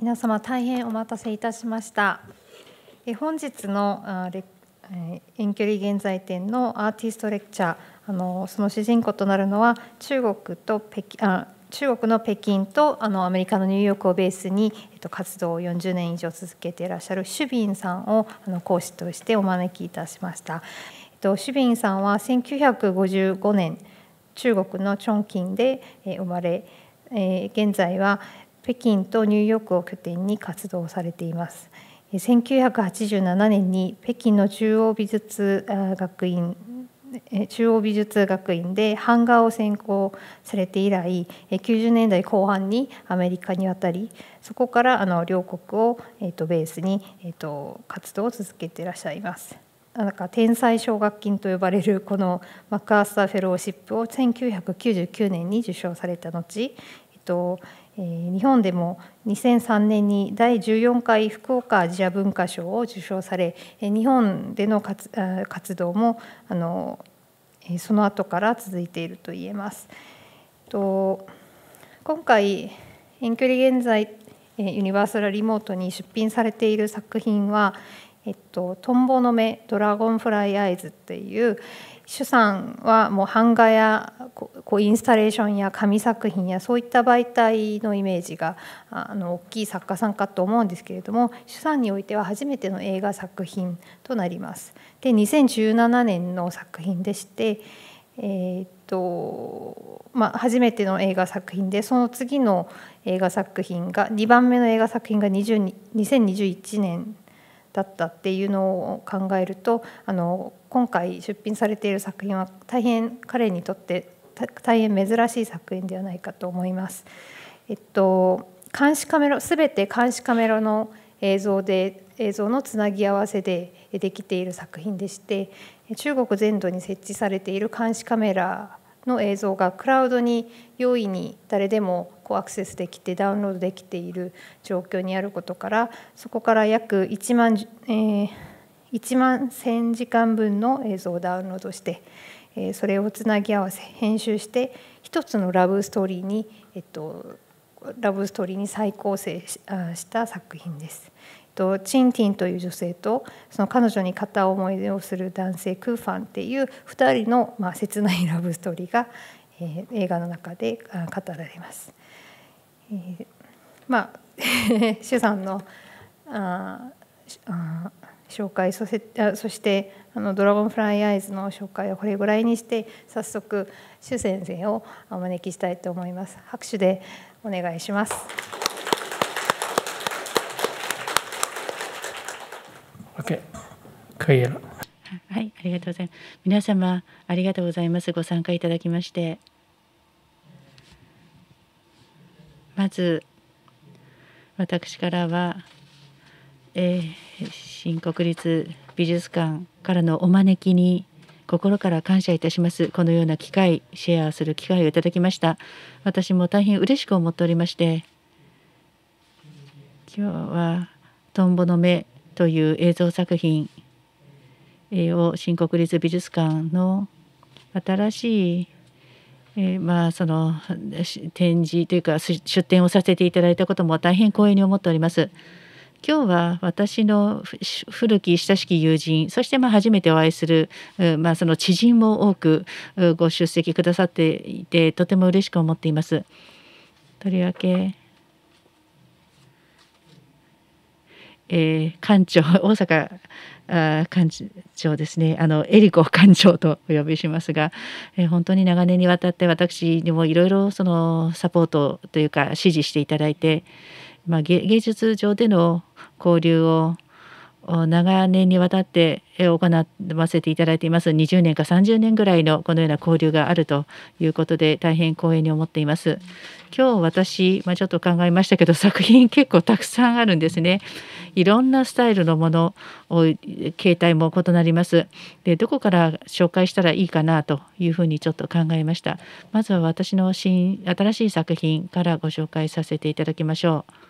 皆様大変お待たせいたしました本日の遠距離現在展のアーティストレクチャーあのその主人公となるのは中国と北京中国の北京とあのアメリカのニューヨークをベースに、えっと、活動を40年以上続けていらっしゃるシュビンさんをあの講師としてお招きいたしました、えっと、シュビンさんは1955年中国のチョンキンで生まれ現在は北京とニューヨークを拠点に活動されています。1987年に北京の中央美術学院中央美術学院で版画を専攻されて以来90年代後半にアメリカに渡りそこからあの両国を、ベースに、活動を続けていらっしゃいます。なんか天才奨学金と呼ばれるこのマッカースターフェローシップを1999年に受賞された後、えっと、日本でも2003年に第14回福岡アジア文化賞を受賞され日本での活動もあのその後から続いていると言えます。と今回遠距離現在ユニバーサルリモートに出品されている作品は「えっと、トンボの目ドラゴンフライアイズ」っていう、主さんはもう版画やこうインスタレーションや紙作品やそういった媒体のイメージがあの大きい作家さんかと思うんですけれども主さんにおいては初めての映画作品となります。で2017年の作品でして、えっとまあ、初めての映画作品でその次の映画作品が2番目の映画作品が20 2021年だったっていうのを考えるとあの今回出品されている作品は大変彼にとって大変珍しい作品ではないかと思います。えっと、監視カメラ全て監視カメラの映像で映像のつなぎ合わせでできている作品でして中国全土に設置されている監視カメラの映像がクラウドに容易に誰でもこうアクセスできてダウンロードできている状況にあることからそこから約1万,、えー、1万1000時間分の映像をダウンロードして、えー、それをつなぎ合わせ編集して一つのラブストーリーに、えっと、ラブストーリーに再構成した作品です。とチンティンという女性とその彼女に片思いをする男性クーファンっていう2人の、まあ、切ないラブストーリーが、えー、映画の中で語られます。えー、まあ 主さんのああ紹介そせあそしてあの「ドラゴンフライアイズ」の紹介はこれぐらいにして早速朱先生をお招きしたいと思います拍手でお願いします。OK クリアはいありがとうございます皆様ありがとうございますご参加いただきましてまず私からは、えー、新国立美術館からのお招きに心から感謝いたしますこのような機会シェアする機会をいただきました私も大変嬉しく思っておりまして今日は「トンボの目」という映像作品を新国立美術館の新しいえー、まあその展示というか出展をさせていただいたことも大変光栄に思っております。今日は私の古き親しき友人そしてまあ初めてお会いする、まあ、その知人も多くご出席くださっていてとても嬉しく思っています。とりわけえー、館長大阪あ事長ですねあのエリコ館 長とお呼びしますが、えー、本当に長年にわたって私にもいろいろそのサポートというか支持していただいて、まあ、芸術上での交流を長年にわたって行わせていただいています20年か30年ぐらいのこのような交流があるということで大変光栄に思っています今日私、まあ、ちょっと考えましたけど作品結構たくさんあるんですねいろんなスタイルのものを形態も異なりますでどこから紹介したらいいかなというふうにちょっと考えましたまずは私の新新しい作品からご紹介させていただきましょう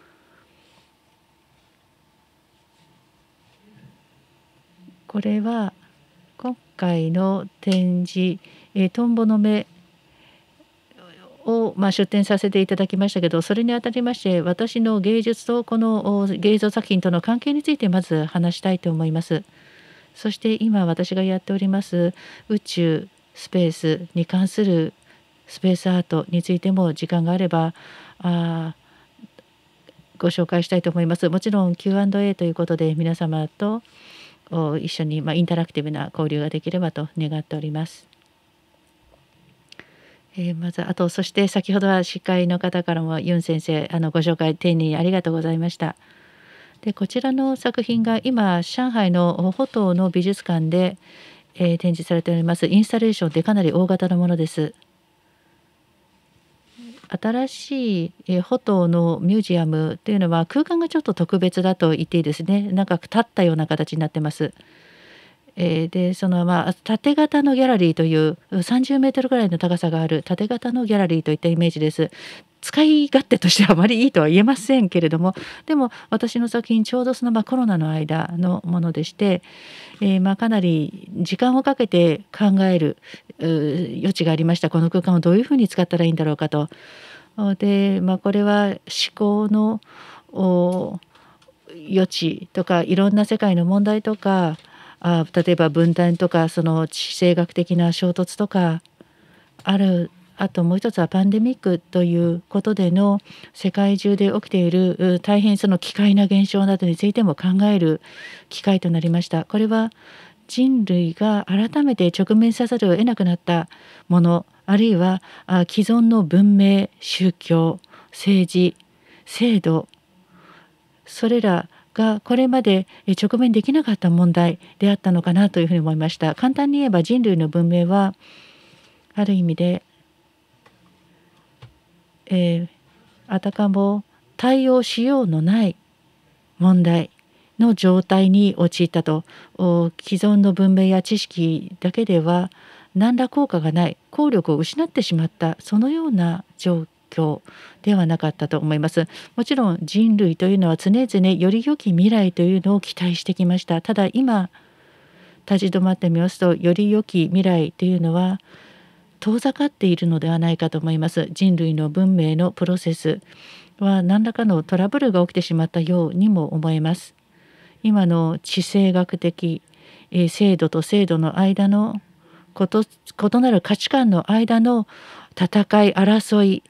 これは今回の展示「えー、トンボの目」を、まあ、出展させていただきましたけどそれにあたりまして私の芸術とこの芸術作品との関係についてまず話したいと思います。そして今私がやっております宇宙スペースに関するスペースアートについても時間があればあご紹介したいと思います。もちろん Q&A ということで皆様と一緒に、まあ、インタラクティブな交流ができればと願っております。えー、まずあとそして先ほどは司会の方からもユン先生あのご紹介丁寧にありがとうございました。でこちらの作品が今上海のホトの美術館で、えー、展示されておりますインスタレーションでかなり大型のものです。新しい、えホトのミュージアムというのは空間がちょっと特別だと言っていいですねなんか立ったような形になってます。えー、でそのまあ縦型のギャラリーという30メートルぐらいの高さがある縦型のギャラリーといったイメージです。使い勝手としてはあまりいいとは言えませんけれどもでも私の作品ちょうどそのまコロナの間のものでして、えー、まかなり時間をかけて考える余地がありましたこの空間をどういうふうに使ったらいいんだろうかと。で、まあ、これは思考の余地とかいろんな世界の問題とかあ例えば分断とかその地政学的な衝突とかあるあともう一つはパンデミックということでの世界中で起きている大変その奇怪な現象などについても考える機会となりました。これは人類が改めて直面さざるを得なくなったものあるいは既存の文明宗教政治制度それらがこれまで直面できなかった問題であったのかなというふうに思いました。簡単に言えば人類の文明はある意味でえー、あたかも対応しようのない問題の状態に陥ったと既存の文明や知識だけでは何ら効果がない効力を失ってしまったそのような状況ではなかったと思いますもちろん人類というのは常々より良き未来というのを期待してきましたただ今立ち止まってみますとより良き未来というのは遠ざかっているのではないかと思います人類の文明のプロセスは何らかのトラブルが起きてしまったようにも思えます今の地政学的、え制度と制度の間の異なる価値観の間の戦い争い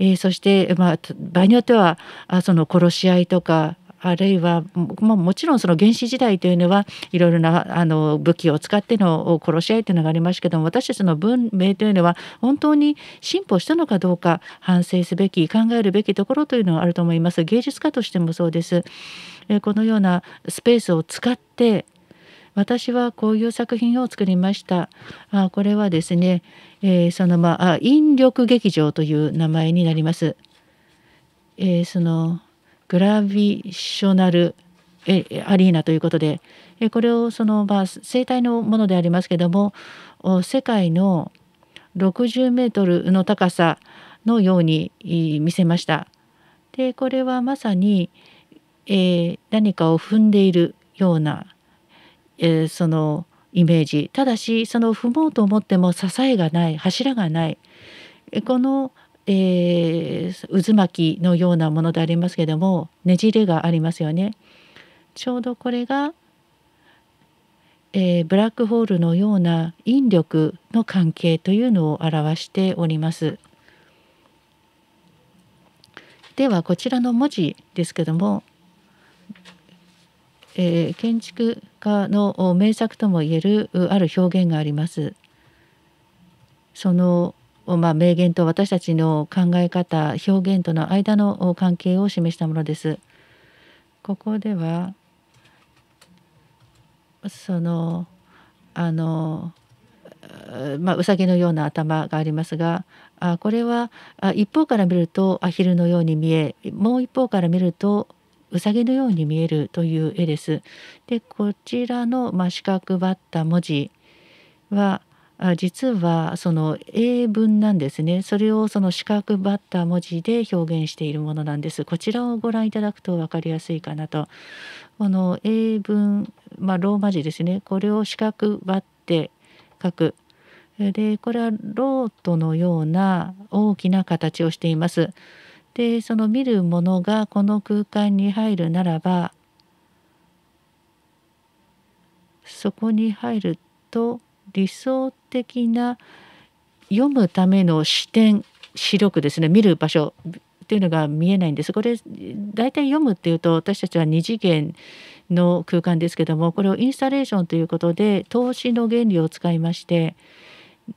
えそして、まあ、場合によってはその殺し合いとかあるいはももちろんその原始時代というのはいろいろなあの武器を使っての殺し合いというのがありますけども私たちの文明というのは本当に進歩したのかどうか反省すべき考えるべきところというのはあると思います芸術家としてもそうです。このようなスペースを使って私はこういう作品を作りました。あこれはですね、えー、そのまあ引力劇場という名前になります。えー、そのグラビショナルアリーナということでこれをそのまあ生態のものでありますけども世界の60メートルの高さのように見せました。でこれはまさに、えー、何かを踏んでいるような、えー、そのイメージただしその踏もうと思っても支えがない柱がないこのえー、渦巻きのようなものでありますけどもねじれがありますよね。ちょうどこれが、えー、ブラックホールのような引力の関係というのを表しております。ではこちらの文字ですけども、えー、建築家の名作ともいえるある表現があります。そのまあ、名言と私たちの考え方表現との間の関係を示したものです。ここではそのあのまあ、うさぎのような頭がありますがあこれはあ一方から見るとアヒルのように見えもう一方から見るとうさぎのように見えるという絵です。でこちらの、まあ、四角ばった文字は実はその英文なんですねそれをその四角ばった文字で表現しているものなんですこちらをご覧いただくと分かりやすいかなとこの英文、まあ、ローマ字ですねこれを四角バッて書くでこれはロートのような大きな形をしていますでその見るものがこの空間に入るならばそこに入ると理想的な読むための視点視力ですね見る場所っていうのが見えないんですこれ大体読むっていうと私たちは2次元の空間ですけどもこれをインスタレーションということで投資の原理を使いまして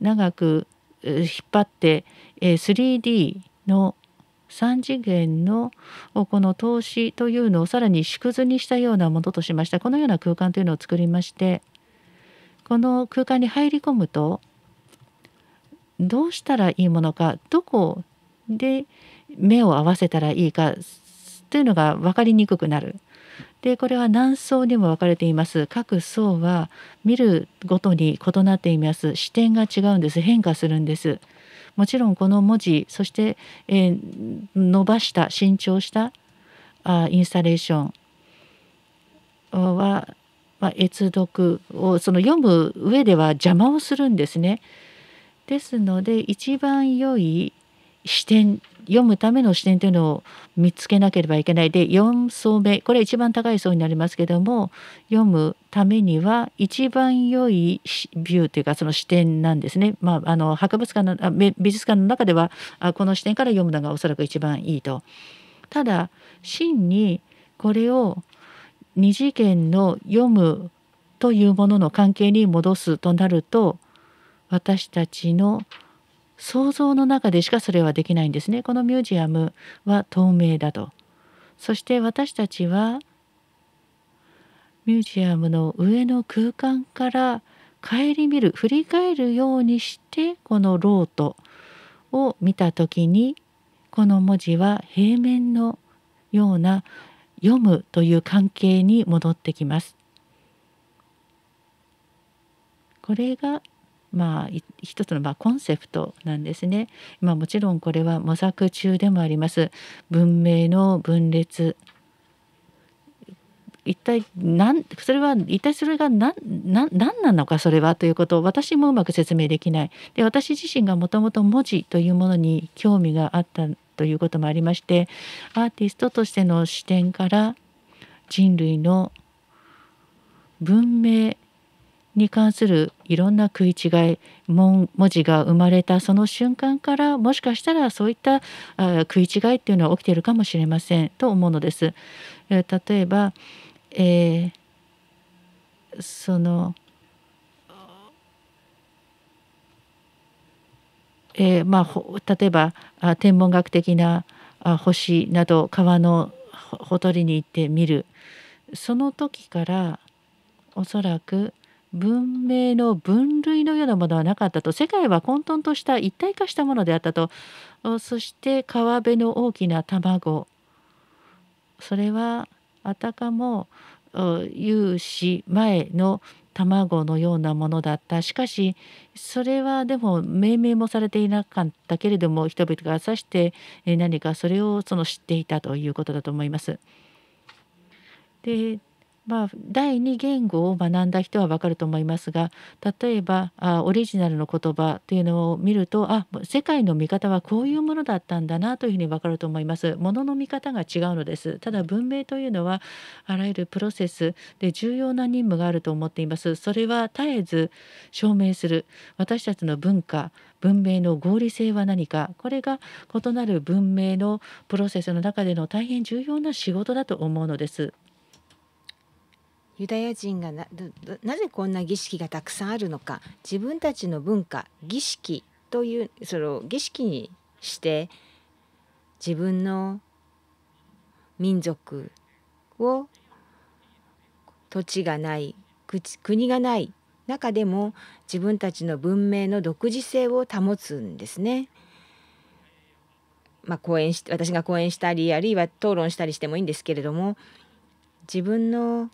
長く引っ張って 3D の3次元のこの投資というのをさらに縮図にしたようなものとしましたこのような空間というのを作りましてこの空間に入り込むとどうしたらいいものかどこで目を合わせたらいいかというのが分かりにくくなる。でこれは何層にも分かれています各層は見るごとに異なっています視点が違うんです変化するんですもちろんこの文字そして、えー、伸ばした伸長したあインスタレーションはまあ、閲読をその読む上では邪魔をするんですね。ですので一番良い視点読むための視点というのを見つけなければいけないで4層目これ一番高い層になりますけども読むためには一番良いビューというかその視点なんですね、まあ、あの博物館の美術館の中ではこの視点から読むのがおそらく一番いいと。ただ真にこれを2次元の読むというものの関係に戻すとなると私たちの想像の中でしかそれはできないんですね。このミュージアムは透明だと。そして私たちはミュージアムの上の空間から顧みる振り返るようにしてこのロートを見た時にこの文字は平面のような読むという関係に戻ってきます。これがまあ一つのまコンセプトなんですね。まあ、もちろんこれは模索中でもあります。文明の分裂一体何それは一体それが何何何なのかそれはということを私もうまく説明できないで私自身がもともと文字というものに興味があったということもありましてアーティストとしての視点から人類の文明に関するいろんな食い違い文字が生まれたその瞬間からもしかしたらそういった食い違いっていうのは起きているかもしれませんと思うのです。例えば、えー、そのえー、まあ、例えば天文学的な星など川のほとりに行って見るその時からおそらく文明の分類のようなものはなかったと世界は混沌とした一体化したものであったとそして川辺の大きな卵それはあたかも有史前の卵のようなものだったしかしそれはでも命名もされていなかったけれども人々が指して何かそれをその知っていたということだと思います。でまあ、第二言語を学んだ人は分かると思いますが例えばあオリジナルの言葉というのを見るとあ世界の見方はこういうものだったんだなというふうに分かると思います。ものの見方が違うのですただ文明というのはあらゆるプロセスで重要な任務があると思っています。それは絶えず証明する私たちの文化文明の合理性は何かこれが異なる文明のプロセスの中での大変重要な仕事だと思うのです。ユダヤ人がなぜこんな儀式がたくさんあるのか自分たちの文化儀式というその儀式にして自分の民族を土地がない国がない中でも自分たちの文明の独自性を保つんですね。まあ、講演し私が講演したりあるいは討論したりしてもいいんですけれども自分の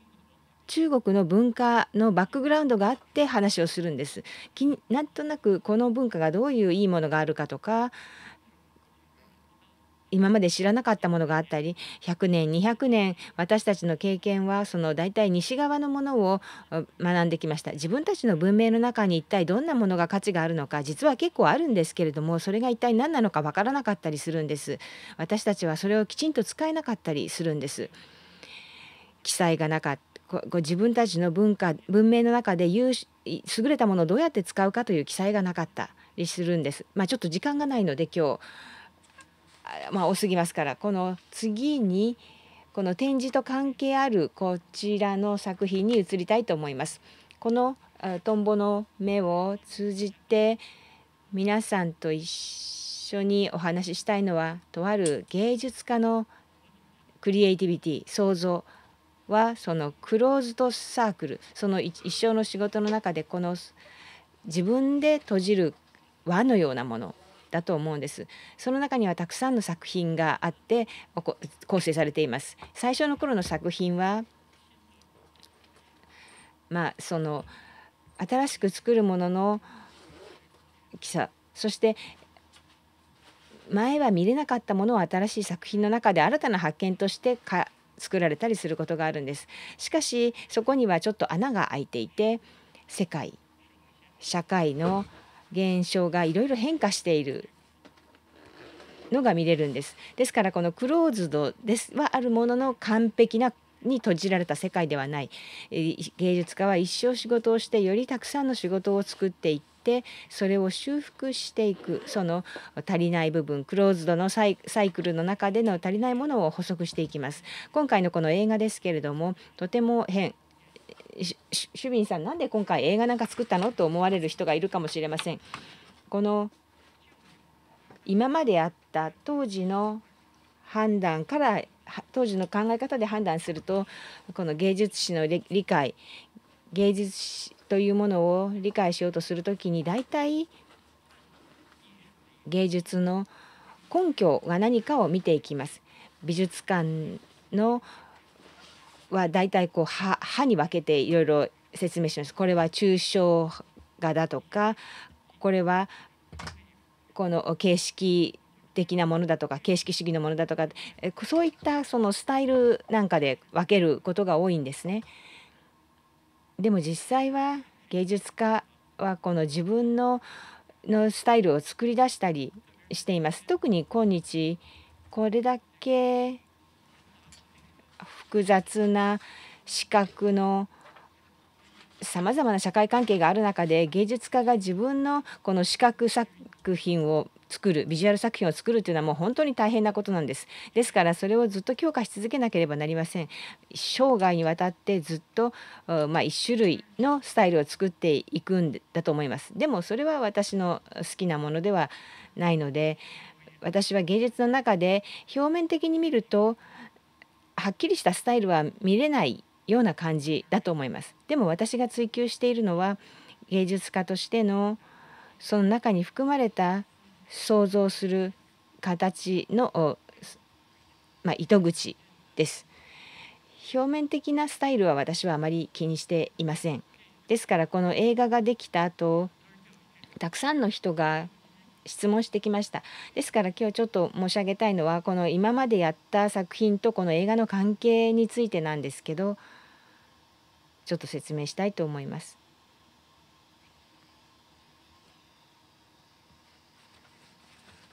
中国の文化のバックグラウンドがあって話をするんです。きなんとなくこの文化がどういういいものがあるかとか今まで知らなかったものがあったり100年200年私たちの経験はその大体西側のものを学んできました自分たちの文明の中に一体どんなものが価値があるのか実は結構あるんですけれどもそれが一体何なのかわからなかったりするんです私たちはそれをきちんと使えなかったりするんです記載がなかっこう自分たちの文化文明の中で優優れたものをどうやって使うかという記載がなかったりするんです。まあ、ちょっと時間がないので今日、あ、まあ、多すぎますからこの次にこの展示と関係あるこちらの作品に移りたいと思います。このトンボの目を通じて皆さんと一緒にお話ししたいのはとある芸術家のクリエイティビティ創造はそのクローズドサークルその一生の仕事の中でこの自分で閉じる輪のようなものだと思うんですその中にはたくさんの作品があって構成されています最初の頃の作品はまあその新しく作るものの記者そして前は見れなかったものを新しい作品の中で新たな発見としてか作られたりすることがあるんですしかしそこにはちょっと穴が開いていて世界社会の現象がいろいろ変化しているのが見れるんですですからこのクローズドですはあるものの完璧なに閉じられた世界ではない芸術家は一生仕事をしてよりたくさんの仕事を作っていっててそれを修復していくその足りない部分クローズドのサイクルの中での足りないものを補足していきます。今回のこの映画ですけれどもとても変シュビンさんなんで今回映画なんか作ったのと思われる人がいるかもしれません。この今まであった当時の判断から当時の考え方で判断するとこの芸術史の理解芸術というものを理解しようとする時に大体芸術の根拠が何かを見ていきます。美術館のは大体こう歯に分けていろいろ説明します。これは抽象画だとかこれはこの形式的なものだとか形式主義のものだとかそういったそのスタイルなんかで分けることが多いんですね。でも実際は芸術家はこの自分ののスタイルを作り出したりしています特に今日これだけ複雑な視覚のさまざまな社会関係がある中で芸術家が自分のこの視覚作品を作るビジュアル作品を作るというのはもう本当に大変なことなんですですからそれをずっと強化し続けなければなりません生涯にわたってずっと、まあ、1種類のスタイルを作っていくんだと思いますでもそれは私の好きなものではないので私は芸術の中で表面的に見るとはっきりしたスタイルは見れないような感じだと思いますでも私が追求しているのは芸術家としてのその中に含まれた想像する形の、まあ、糸口です。表面的なスタイルは私はあまり気にしていません。ですからこの映画ができた後たくさんの人が質問してきましたですから今日ちょっと申し上げたいのはこの今までやった作品とこの映画の関係についてなんですけどちょっと説明したいと思います。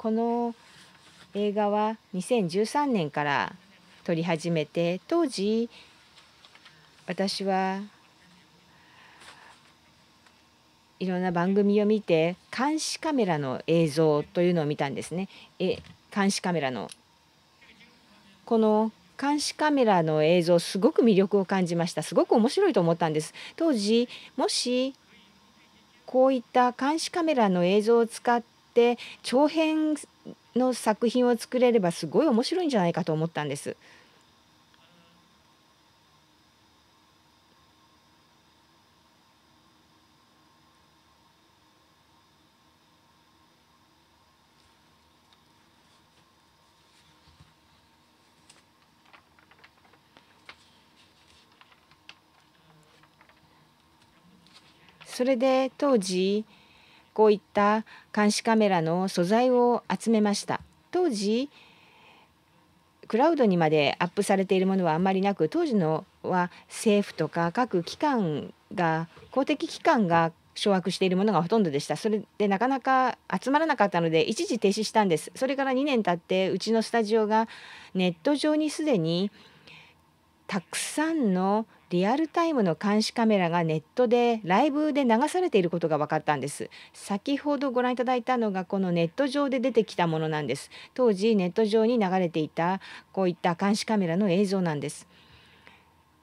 この映画は2013年から撮り始めて当時私はいろんな番組を見て監視カメラの映像というのを見たんですね。え監視カメラのこの監視カメラの映像すごく魅力を感じましたすごく面白いと思ったんです当時もしこういった監視カメラの映像を使っって長編の作品を作れればすごい面白いんじゃないかと思ったんです。それで当時こういった監視カメラの素材を集めました当時クラウドにまでアップされているものはあんまりなく当時のは政府とか各機関が公的機関が掌握しているものがほとんどでしたそれでなかなか集まらなかったので一時停止したんですそれから2年経ってうちのスタジオがネット上にすでにたくさんのリアルタイムの監視カメラがネットでライブで流されていることが分かったんです先ほどご覧いただいたのがこのネット上で出てきたものなんです当時ネット上に流れていたこういった監視カメラの映像なんです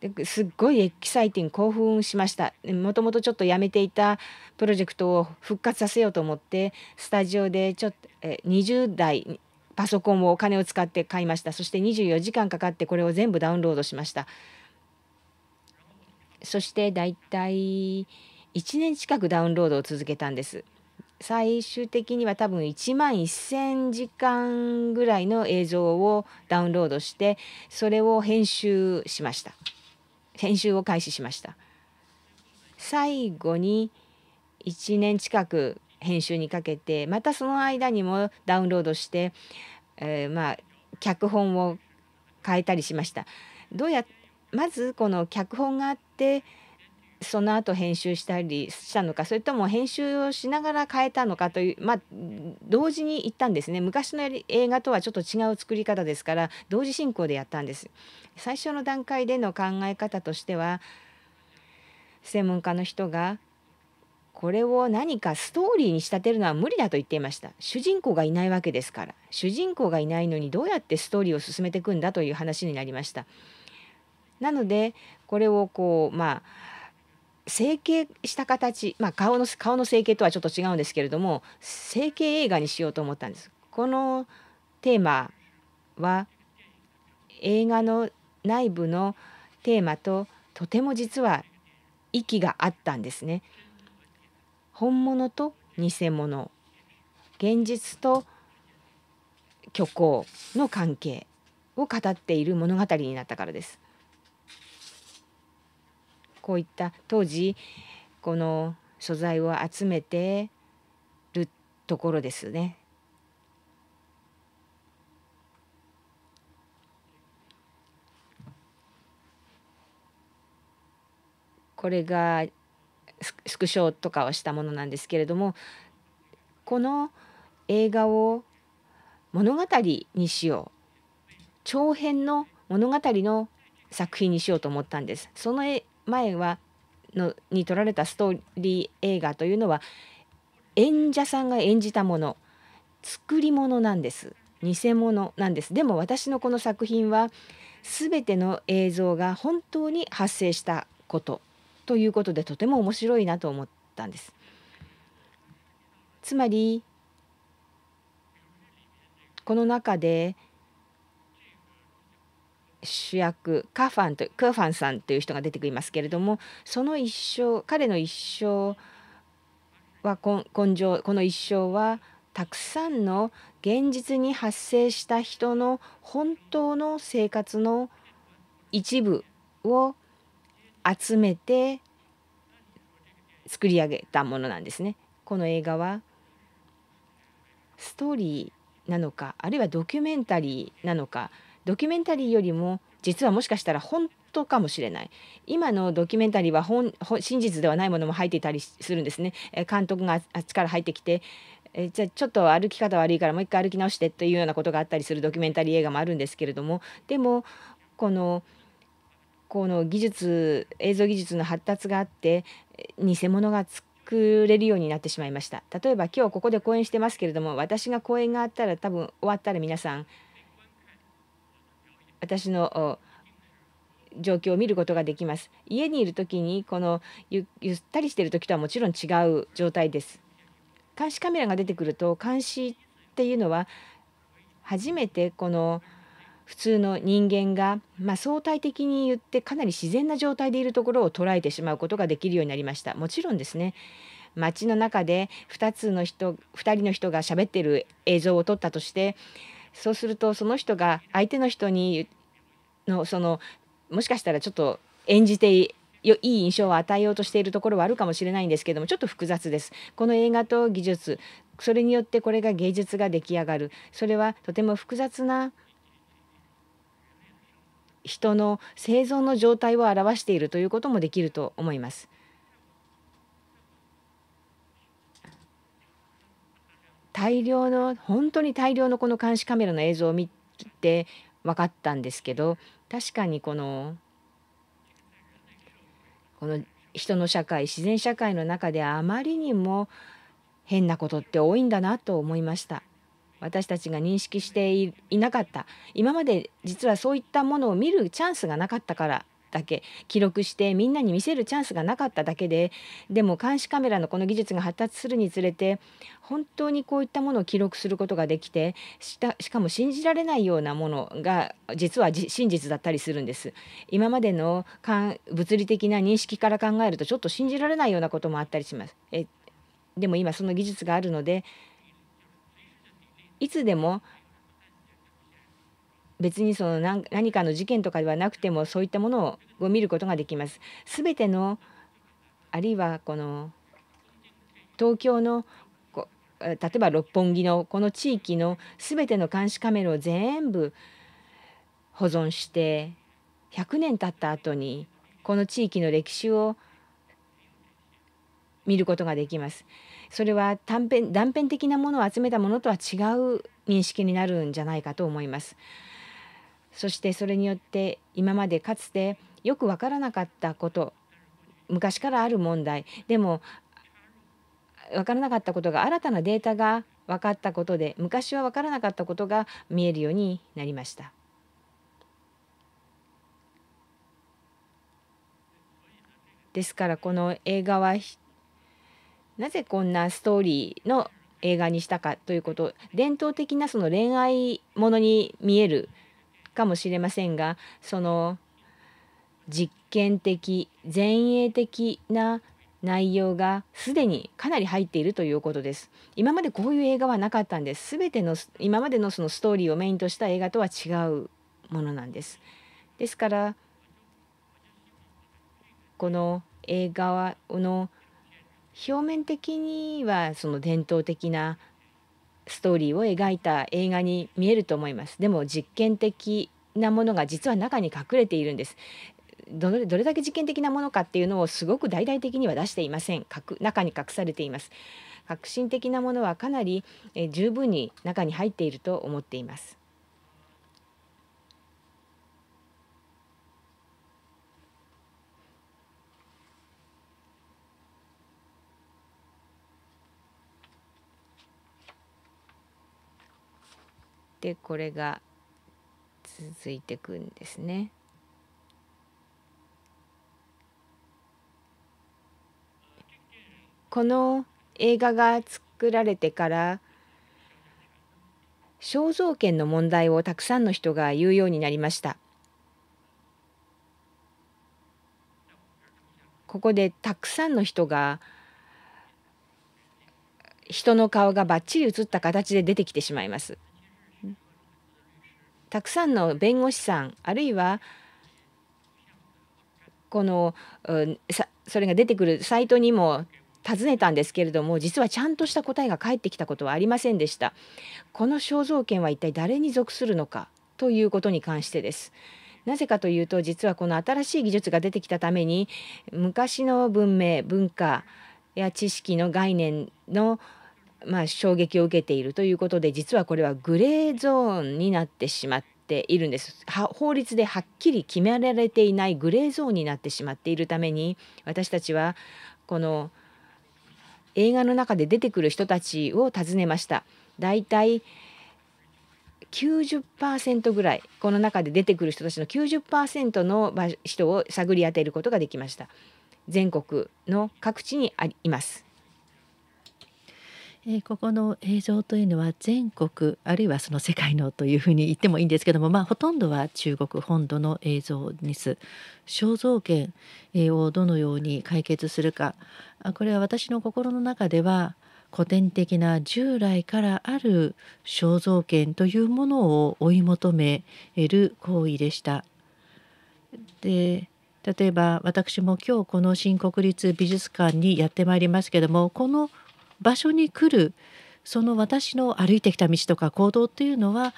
ですっごいエキサイティング興奮しましたもともとちょっとやめていたプロジェクトを復活させようと思ってスタジオでちょっとえ20台パソコンをお金を使って買いましたそして24時間かかってこれを全部ダウンロードしましたそしてだいたい1年近くダウンロードを続けたんです。最終的には多分1万1,000時間ぐらいの映像をダウンロードしてそれを編集しました編集を開始しました最後に1年近く編集にかけてまたその間にもダウンロードして、えー、まあ脚本を変えたりしましたどうやまずこの脚本があってその後編集したりしたのかそれとも編集をしながら変えたのかというまあ同時に言ったんですね昔の映画とはちょっと違う作り方ですから同時進行でやったんです最初の段階での考え方としては専門家の人がこれを何かストーリーに仕立てるのは無理だと言っていました主人公がいないわけですから主人公がいないのにどうやってストーリーを進めていくんだという話になりましたなのでこれをこうまあ整形した形、まあ、顔の顔の整形とはちょっと違うんですけれども整形映画にしようと思ったんです。このテーマは映画の内部のテーマととても実は息があったんですね。本物と偽物現実と虚構の関係を語っている物語になったからです。こういった当時この素材を集めてるところですね。これがスクショとかをしたものなんですけれどもこの映画を物語にしよう長編の物語の作品にしようと思ったんですその前はのに撮られたストーリー映画というのは演者さんが演じたもの作り物なんです偽物なんですでも私のこの作品は全ての映像が本当に発生したことということでとても面白いなと思ったんですつまりこの中で主役カファンとクーファンさんという人が出てくりますけれどもその一生彼の一生は根性この一生はたくさんの現実に発生した人の本当の生活の一部を集めて作り上げたものなんですね。この映画はストーリーなのかあるいはドキュメンタリーなのかドキュメンタリーよりも実はもしかしたら本当かもしれない今のドキュメンタリーは本真実ではないものも入っていたりするんですね、え監督があっちから入ってきてえじゃあちょっと歩き方悪いからもう一回歩き直してというようなことがあったりするドキュメンタリー映画もあるんですけれどもでもこのこの技術映像技術の発達があって偽物が作れるようになってしまいました例えば今日ここで講演してますけれども私が講演があったら多分終わったら皆さん私の状況を見ることができます。家にいる時にこのゆったりしてる時とはもちろん違う状態です。監視カメラが出てくると監視っていうのは初めてこの普通の人間が、まあ、相対的に言ってかなり自然な状態でいるところを捉えてしまうことができるようになりました。もちろんですね街の中で2つの人2人の人が喋ってる映像を撮ったとしてそうするとその人が相手の人にのそのもしかしたらちょっと演じてよいい印象を与えようとしているところはあるかもしれないんですけどもちょっと複雑です。この映画と技術それによってこれが芸術が出来上がるそれはとても複雑な人の生存の状態を表しているということもできると思います。大量の本当に大量のこの監視カメラの映像を見て分かったんですけど確かにこのこの人の社会自然社会の中であまりにも変なことって多いんだなと思いました私たちが認識していなかった今まで実はそういったものを見るチャンスがなかったからだけ記録してみんなに見せるチャンスがなかっただけででも監視カメラのこの技術が発達するにつれて本当にこういったものを記録することができてしたしかも信じられないようなものが実は真実だったりするんです。今までの物理的な認識から考えるとちょっと信じられないようなこともあったりします。えでも今その技術があるのでいつでも別にその何何かの事件とかではなくてもそういったものを見ることができます。全てのあるいはこの東京の例えば六本木のこの地域の全ての監視カメラを全部保存して100年経った後にこの地域の歴史を見ることができます。それは断片的なものを集めたものとは違う認識になるんじゃないかと思います。そしてそれによって今までかつてよく分からなかったこと昔からある問題でも分からなかったことが新たなデータが分かったことで昔は分からなかったことが見えるようになりました。ですからこの映画はなぜこんなストーリーの映画にしたかということ伝統的なその恋愛ものに見えるかもしれませんがその実験的前衛的な内容がすでにかなり入っているということです。今までこういう映画はなかったんです。全ての今までのそのストーリーをメインとした映画とは違うものなんです。ですからこの映画の表面的にはその伝統的なストーリーを描いた映画に見えると思いますでも実験的なものが実は中に隠れているんですどれどれだけ実験的なものかっていうのをすごく大々的には出していません中に隠されています革新的なものはかなり、え十分に中に入っていると思っていますでこれが続いていくんですね。この映画が作られてから肖像権の問題をたくさんの人が言うようになりました。ここでたくさんの人が人の顔がばっちり映った形で出てきてしまいます。たくさんの弁護士さんあるいはこのそれが出てくるサイトにも尋ねたんですけれども実はちゃんとした答えが返ってきたことはありませんでした。この肖像権は一体誰に属するのかということに関してです。なぜかというと実はこの新しい技術が出てきたために昔の文明文化や知識の概念のまあ、衝撃を受けているということで実はこれはグレーゾーンになってしまっているんです法律ではっきり決められていないグレーゾーンになってしまっているために私たちはこの映画の中で出てくる人たちを訪ねました。だいたい90%ぐらいこの中で出てくる人たちの90%の人を探り当てることができました全国の各地にありますえー、ここの映像というのは全国あるいはその世界のというふうに言ってもいいんですけども、まあ、ほとんどは中国本土の映像です。肖像権をどのように解決するかこれは私の心の中では古典的な従来からある肖像権というものを追い求める行為でした。で例えば私も今日この新国立美術館にやってまいりますけどもこの「場所に来るその私の歩いてきた道とか行動っていうのは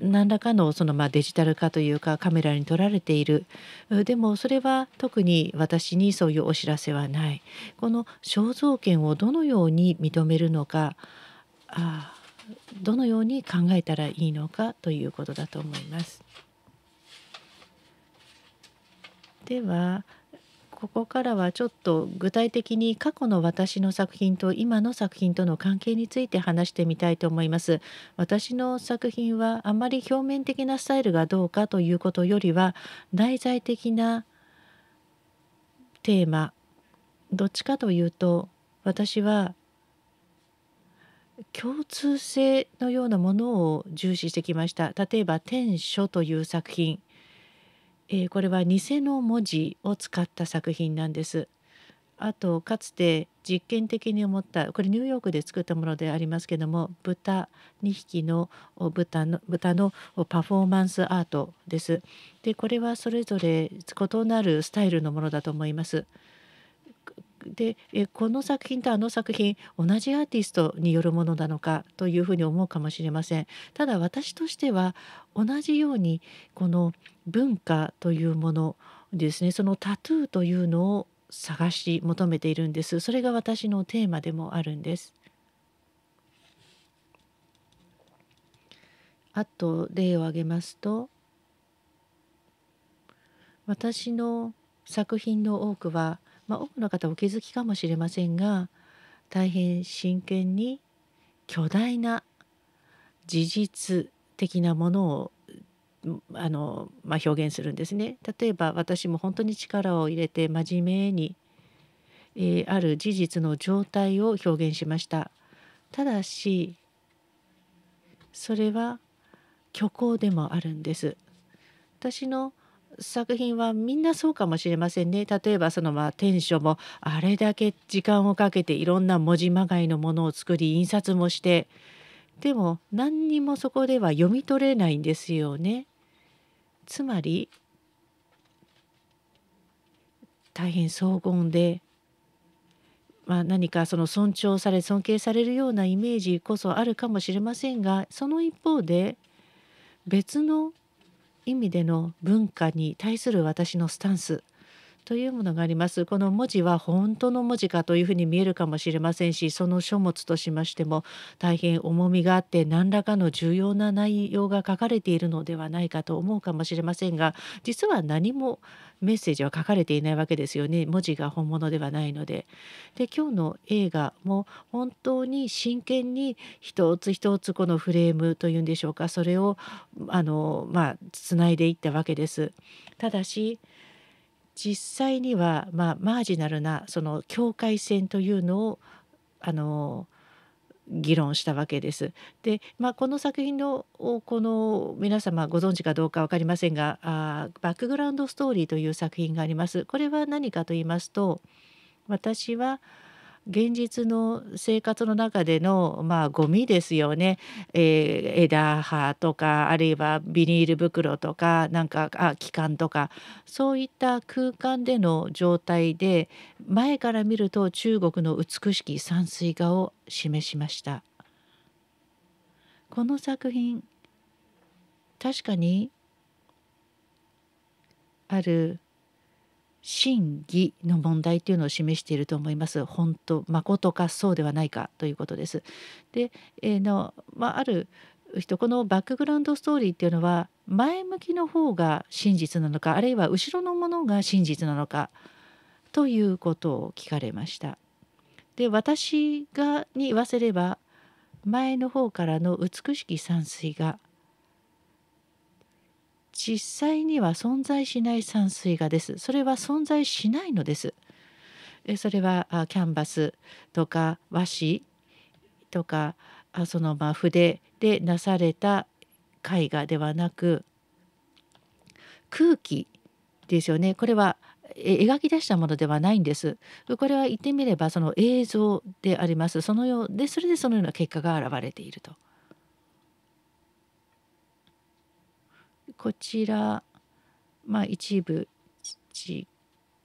何らかのそのまあデジタル化というかカメラに撮られているでもそれは特に私にそういうお知らせはないこの肖像権をどのように認めるのかあどのように考えたらいいのかということだと思います。ではここからはちょっと具体的に過去の私の作品と今の作品との関係について話してみたいと思います。私の作品はあまり表面的なスタイルがどうかということよりは内在的なテーマどっちかというと私は共通性のようなものを重視してきました例えば「天書」という作品えー、これは偽の文字を使った作品なんです。あとかつて実験的に思ったこれニューヨークで作ったものでありますけども豚2匹の豚の豚のパフォーマンスアートです。でこれはそれぞれ異なるスタイルのものだと思います。でこの作品とあの作品同じアーティストによるものなのかというふうに思うかもしれませんただ私としては同じようにこの文化というものですねそのタトゥーというのを探し求めているんですそれが私のテーマでもあるんですあと例を挙げますと私の作品の多くはまあ、多くの方お気づきかもしれませんが大変真剣に巨大な事実的なものをあの、まあ、表現するんですね。例えば私も本当に力を入れて真面目に、えー、ある事実の状態を表現しました。ただしそれは虚構でもあるんです。私の作品はみんなそうかもしれませんね例えばそのまあ天書もあれだけ時間をかけていろんな文字まがいのものを作り印刷もしてでも何にもそこでは読み取れないんですよね。つまり大変荘厳で、まあ、何かその尊重され尊敬されるようなイメージこそあるかもしれませんがその一方で別の意味での文化に対する私のスタンスというものがありますこの文字は本当の文字かというふうに見えるかもしれませんしその書物としましても大変重みがあって何らかの重要な内容が書かれているのではないかと思うかもしれませんが実は何もメッセージは書かれていないわけですよね文字が本物ではないので。で今日の映画も本当に真剣に一つ一つこのフレームというんでしょうかそれをあのまあつないでいったわけです。ただし実際には、まあ、マージナルなその境界線というのをあの議論したわけです。で、まあ、この作品のこの皆様ご存知かどうか分かりませんがあバックグラウンドストーリーという作品があります。これは何かと言いますと私は現実の生活の中でのまあゴミですよね、えー、枝葉とかあるいはビニール袋とかなんかあ気管とかそういった空間での状態で前から見ると中国の美しき山水画を示しました。この作品確かにある真偽の問題というのを示していると思います。本当まことかそうではないかということです。で、えー、のまあ、ある人このバックグラウンドストーリーっていうのは前向きの方が真実なのかあるいは後ろのものが真実なのかということを聞かれました。で私がに言わせれば前の方からの美しき山水が実際には存在しない山水画です。それは存在しないのです。それはキャンバスとか和紙とかそのま筆でなされた絵画ではなく空気ですよねこれは描き出したものではないんです。これは言ってみればその映像であります。そのようでそれでそのような結果が現れていると。こちら、まあ、一部地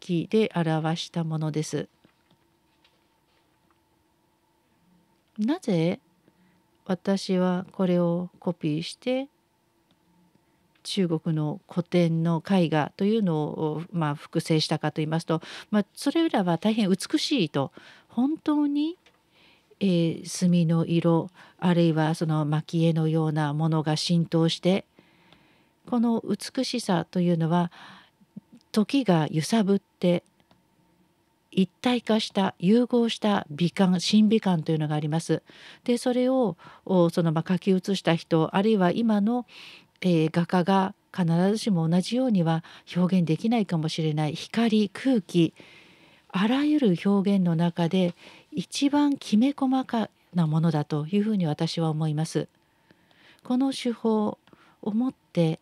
域で表したものです。なぜ私はこれをコピーして中国の古典の絵画というのを、まあ、複製したかと言いますと、まあ、それらは大変美しいと本当に、えー、墨の色あるいはその蒔絵のようなものが浸透してこの美しさというのは時が揺さぶって一体化した融合した美観審美観というのがあります。でそれをそのまあ書き写した人あるいは今の、えー、画家が必ずしも同じようには表現できないかもしれない光空気あらゆる表現の中で一番きめ細かなものだというふうに私は思います。この手法を持って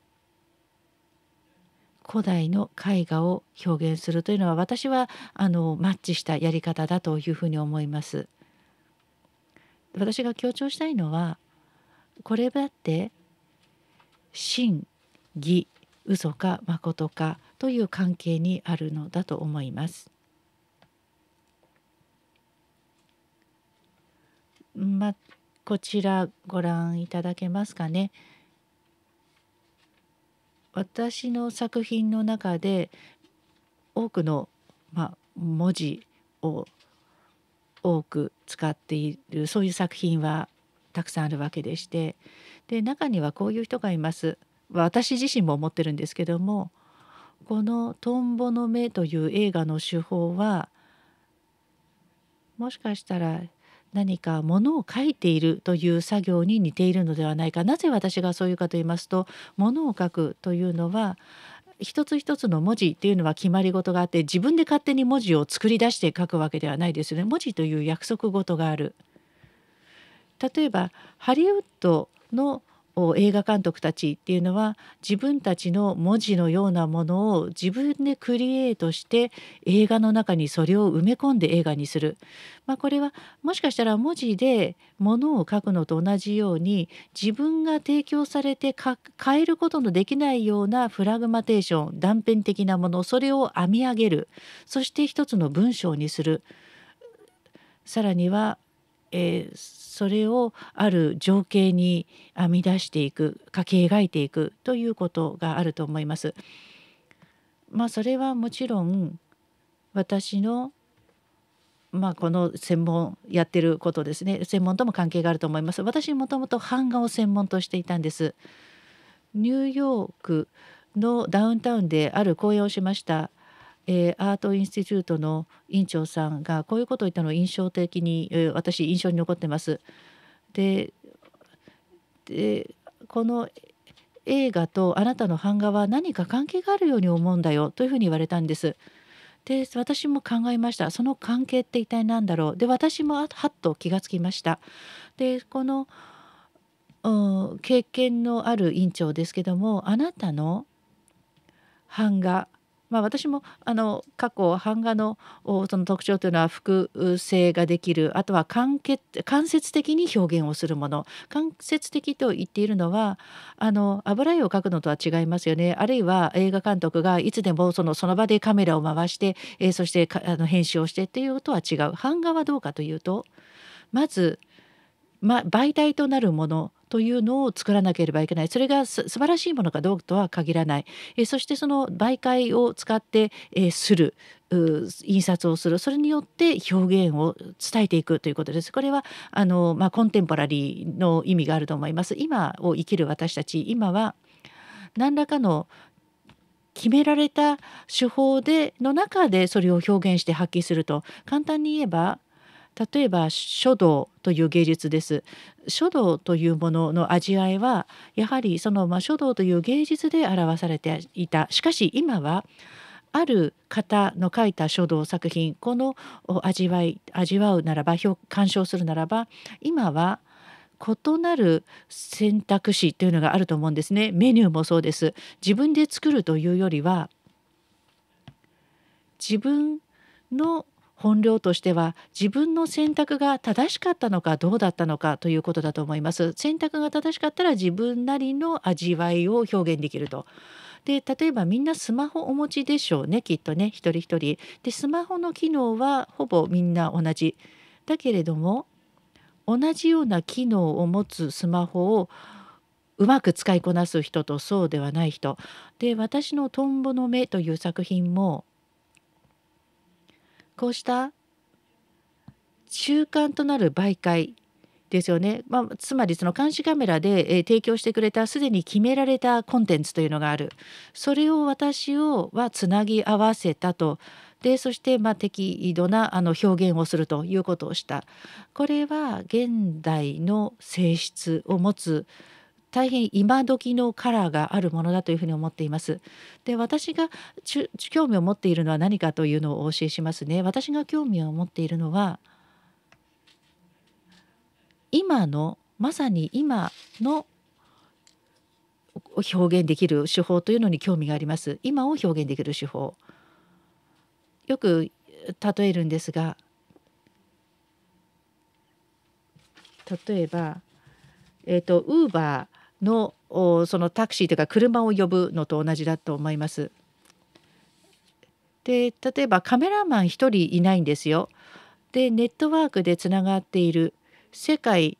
古代の絵画を表現するというのは私はあのマッチしたやり方だというふうに思います。私が強調したいのはこれだって真偽嘘か誠かという関係にあるのだと思います。まあ、こちらご覧いただけますかね。私の作品の中で多くの、まあ、文字を多く使っているそういう作品はたくさんあるわけでしてで中にはこういう人がいます私自身も思ってるんですけどもこの「トンボの目」という映画の手法はもしかしたら何か物を書いているという作業に似ているのではないかなぜ私がそういうかと言いますと物を書くというのは一つ一つの文字っていうのは決まり事があって自分で勝手に文字を作り出して書くわけではないですよね文字という約束事がある例えばハリウッドの映画監督たちっていうのは自分たちの文字のようなものを自分でクリエイトして映画の中にそれを埋め込んで映画にする、まあ、これはもしかしたら文字でものを書くのと同じように自分が提供されて変えることのできないようなフラグマテーション断片的なものそれを編み上げるそして一つの文章にするさらにはえー、それをある情景に編み出していく書き描いていくということがあると思います。まあ、それはもちろん私のまあ、この専門やってることですね専門とも関係があると思います私もともと版画を専門としていたんですニューヨークのダウンタウンである講演をしましたえー、アートインスティチュートの院長さんがこういうことを言ったのを印象的に、えー、私印象に残ってます。ででこの映画とあなたの版画は何か関係があるように思うんだよというふうに言われたんです。で私も考えましたその関係って一体何だろうで私もはっと気がつきました。でこの経験のある院長ですけどもあなたの版画まあ、私もあの過去版画のその特徴というのは複製ができるあとは間欠間接的に表現をするもの間接的と言っているのはあの油絵を描くのとは違いますよねあるいは映画監督がいつでもそのその場でカメラを回して、えー、そしてあの編集をしてっていうとは違う版画はどうかというとまず、ま、媒体となるものというのを作らなければいけないそれが素晴らしいものかどうとは限らない、えそしてその媒介を使って、えする印刷をするそれによって表現を伝えていくということですこれはあの、まあ、コンテンポラリーの意味があると思います今を生きる私たち今は何らかの決められた手法での中でそれを表現して発揮すると簡単に言えば例えば書道という芸術です書道というものの味わいはやはりその、まあ、書道という芸術で表されていたしかし今はある方の書いた書道作品この味わい味わうならば鑑賞するならば今は異なる選択肢というのがあると思うんですねメニューもそうです自分で作るというよりは自分の本領としては自分の選択が正しかったのかどうだったのかということだと思います選択が正しかったら自分なりの味わいを表現できるとで例えばみんなスマホお持ちでしょうねきっとね一人一人でスマホの機能はほぼみんな同じだけれども同じような機能を持つスマホをうまく使いこなす人とそうではない人で私の「トンボの目」という作品もこうした中間となる媒介ですよね、まあ、つまりその監視カメラで、えー、提供してくれたすでに決められたコンテンツというのがあるそれを私をはつなぎ合わせたとでそしてまあ適度なあの表現をするということをしたこれは現代の性質を持つ大変今時のカラーがあるものだというふうに思っています。で私が興味を持っているのは何かというのをお教えしますね。私が興味を持っているのは今のまさに今の表現できる手法というのに興味があります。今を表現できる手法。よく例えるんですが例えばえっ、ー、とウーバーのそのタクシーというか車を呼ぶのと同じだと思います。で例えばカメラマン1人いないんですよ。でネットワークでつながっている世界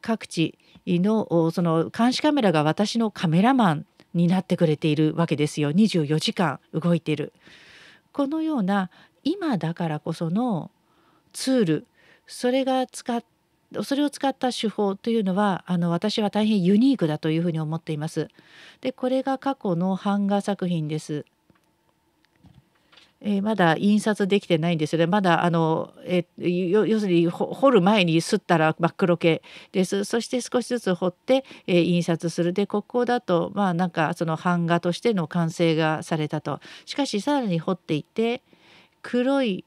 各地のその監視カメラが私のカメラマンになってくれているわけですよ24時間動いている。このような今だからこそのツールそれが使っそれを使った手法というのはあの私は大変ユニークだというふうに思っています。でこれが過去の版画作品です。えー、まだ印刷できてないんですよねまだあの、えー、要するに掘る前にすったら真っ黒系ですそして少しずつ掘って、えー、印刷するでここだとまあなんかその版画としての完成がされたとしかしさらに掘っていって黒い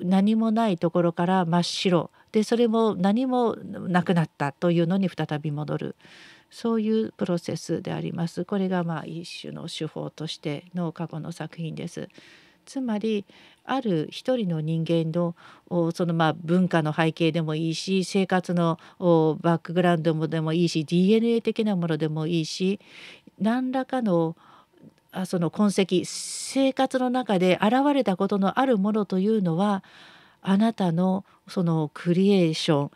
何もないところから真っ白でそれも何もなくなったというのに再び戻るそういうプロセスでありますこれがまあ一種の手法としての過去の作品です。つまりある一人の人間のそのまあ文化の背景でもいいし生活のバックグラウンドでもいいし DNA 的なものでもいいし何らかのその痕跡生活の中で現れたことのあるものというのはあなたのそのクリエーション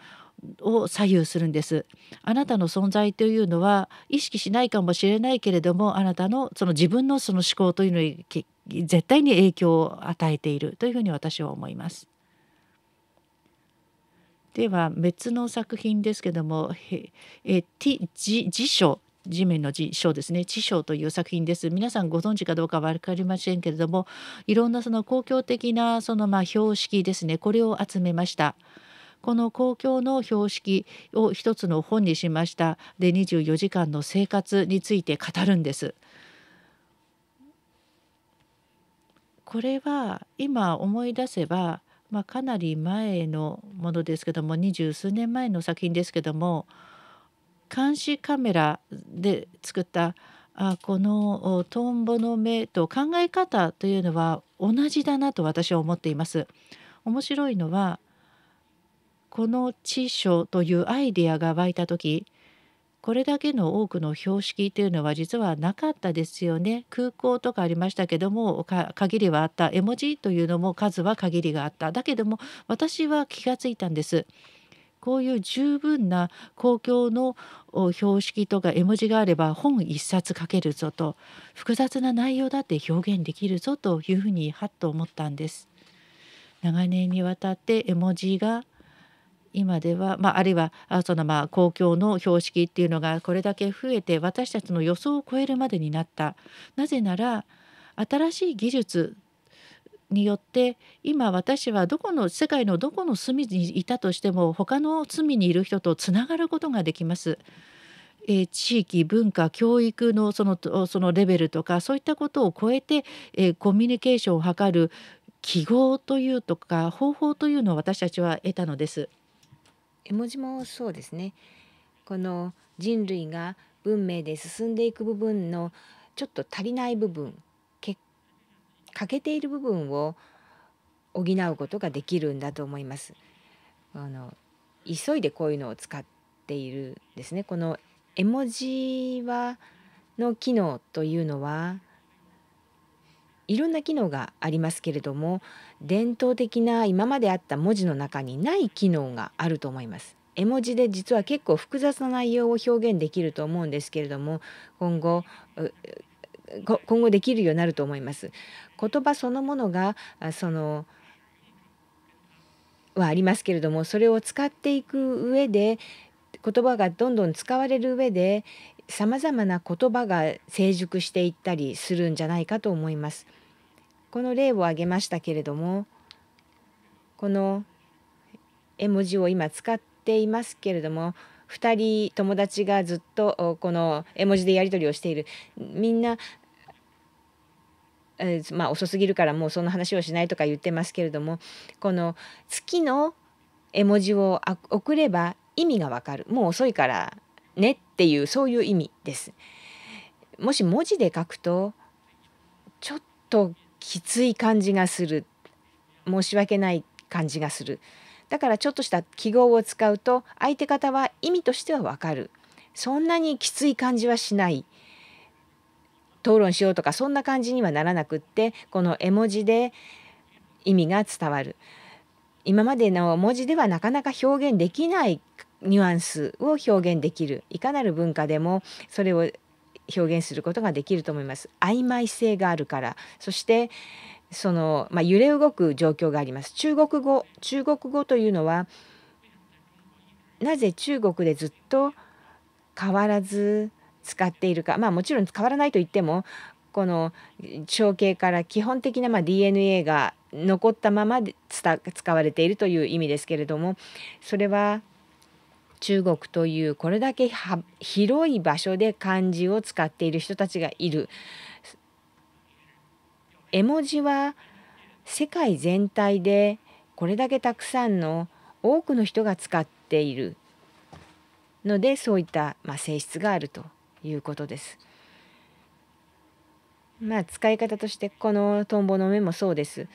を左右するんですあなたの存在というのは意識しないかもしれないけれどもあなたのその自分のその思考というのに絶対に影響を与えているというふうに私は思います。では別の作品ですけども「ええ辞辞書」地面の地章ですね地章という作品です皆さんご存知かどうか分かりませんけれどもいろんなその公共的なそのま標識ですねこれを集めました。この公共の標識を一つの本にしましたで24時間の生活について語るんです。これは今思い出せば、まあ、かなり前のものですけども二十数年前の作品ですけども監視カメラで作ったあこのトンボの目と考え方というのは同じだなと私は思っています。面白いのはこの「地書」というアイデアが湧いた時これだけの多くの標識というのは実はなかったですよね。空港とかありましたけども限りはあった絵文字というのも数は限りがあっただけども私は気がついたんです。こういう十分な公共の標識とか絵文字があれば本一冊書けるぞと複雑な内容だって表現できるぞというふうにはっと思ったんです。長年にわたって絵文字が今では、まあ、あるいはそのまあ公共の標識っていうのがこれだけ増えて私たちの予想を超えるまでになった。なぜなら新しい技術によって今私はどこの世界のどこの隅にいたとしても他の隅にいる人とつながることができます。え地域文化教育のそのそのレベルとかそういったことを超えて、えコミュニケーションを図る記号というとか方法というのを私たちは得たのです。絵文字もそうですねこの人類が文明で進んでいく部分のちょっと足りない部分欠けている部分を補うことができるんだと思います。あの急いでこういうのを使っているんですね。この絵文字はの機能というのはいろんな機能がありますけれども伝統的な今まであった文字の中にない機能があると思います。絵文字で実は結構複雑な内容を表現できると思うんですけれども今後今後できるようになると思います。言葉そのものがそのはありますけれどもそれを使っていく上で言葉がどんどん使われる上でさまざまな言葉が成熟していったりするんじゃないかと思います。この例を挙げましたけれどもこの絵文字を今使っていますけれども2人友達がずっとこの絵文字でやり取りをしているみんなえまあ、遅すぎるからもうその話をしないとか言ってますけれどもこの月の絵文字を送れば意味がわかるもう遅いからねっていうそういう意味です。もし文字で書くとちょっときつい感じがする申し訳ない感じがするだからちょっとした記号を使うと相手方は意味としてはわかるそんなにきつい感じはしない討論しようとかそんな感じにはならなくってこの絵文字で意味が伝わる今までの文字ではなかなか表現できないニュアンスを表現できるいかなる文化でもそれを表現することができると思います曖昧性があるからそしてその、まあ、揺れ動く状況があります中国語中国語というのはなぜ中国でずっと変わらず使っているかまあもちろん変わらないといってもこの象形から基本的なま DNA が残ったままで使われているという意味ですけれどもそれは中国というこれだけ広い場所で漢字を使っている人たちがいる。絵文字は世界全体でこれだけたくさんの多くの人が使っているのでそういった、ま性質があるということです。まあ使い方としてこのトンボの目もそうです。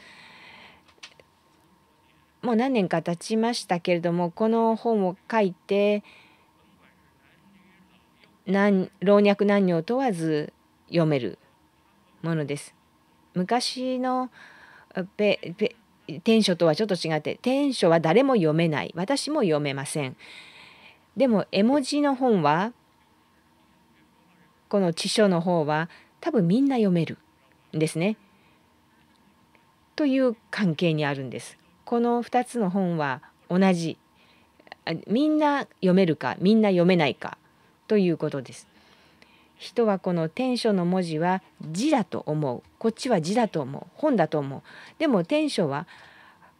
もう何年か経ちましたけれどもこの本を書いて老若男女問わず読めるものです。昔のペペ天書とはちょっと違って天書は誰も読めない私も読めません。でも絵文字の本はこの知書の方は多分みんな読めるんですね。という関係にあるんです。この2つの本は同じみんな読めるかみんな読めないかということです。人はこの天書の文字は字だと思うこっちは字だと思う本だと思うでも天書は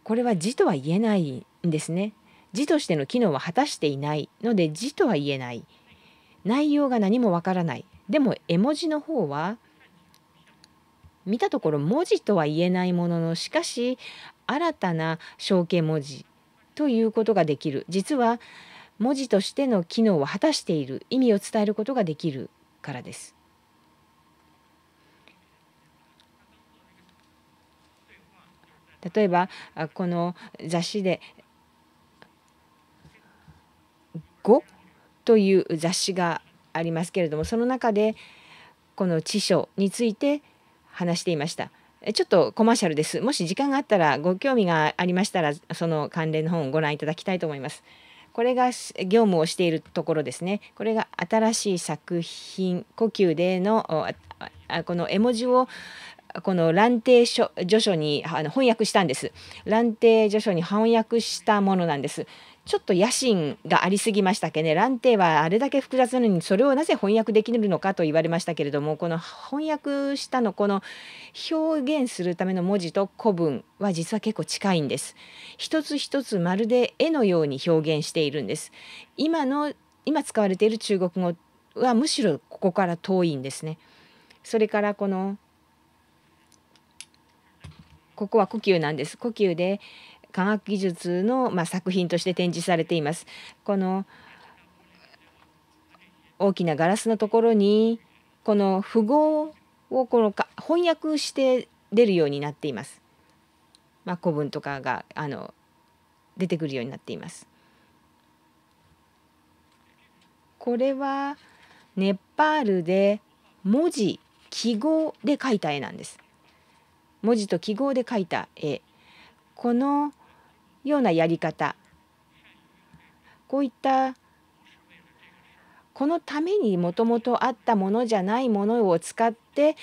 これは字とは言えないんですね字としての機能は果たしていないので字とは言えない内容が何もわからないでも絵文字の方は見たところ文字とは言えないもののしかし新たな象形文字ということができる実は文字としての機能を果たしている意味を伝えることができるからです。例えばこの雑誌で「5」という雑誌がありますけれどもその中でこの知書について話していました。ちょっとコマーシャルです。もし時間があったらご興味がありましたらその関連の本をご覧いただきたいと思います。これが業務をしているところですね。これが新しい作品呼吸でのこの絵文字をこの蘭亭書序書にあの翻訳したんです。蘭亭序書に翻訳したものなんです。ちょっと野心がありすぎましたけね蘭亭はあれだけ複雑なのにそれをなぜ翻訳できるのかと言われましたけれどもこの翻訳したのこの表現するための文字と古文は実は結構近いんです。一つ一つまるで絵のように表現しているんです。今の今使われている中国語はむしろここから遠いんですね。それからこのここは呼吸なんです。呼吸で科学技術の、まあ作品として展示されています。この大きなガラスのところにこの符号をこのか翻訳して出るようになっています。まあ、古文とかがあの出てくるようになっています。これはネパールで文字記号で書いた絵なんです。文字と記号で書いた絵。このようなやり方こういったこのためにもともとあったものじゃないものを使って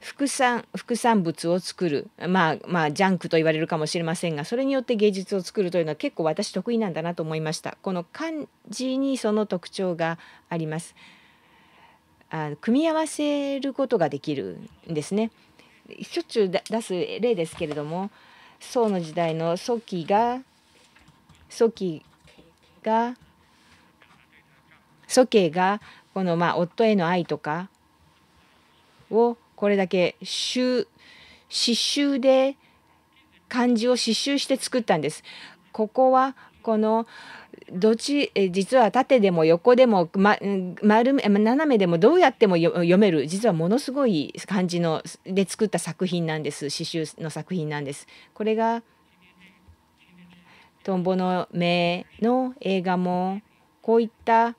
副産副産物を作るまあまあジャンクと言われるかもしれませんがそれによって芸術を作るというのは結構私得意なんだなと思いましたこの漢字にその特徴がありますあ組み合わせることができるんですねしょっちゅう出す例ですけれども宋の時代の祖期が祖記が祖家がこのまあ夫への愛とかをこれだけ刺繍で漢字を刺繍して作ったんです。ここはこのどっちえ実は縦でも横でも、ま、丸斜めでもどうやっても読める実はものすごい感じので作った作品なんです刺繍の作品なんです。これがトンボの目の映画もこういった、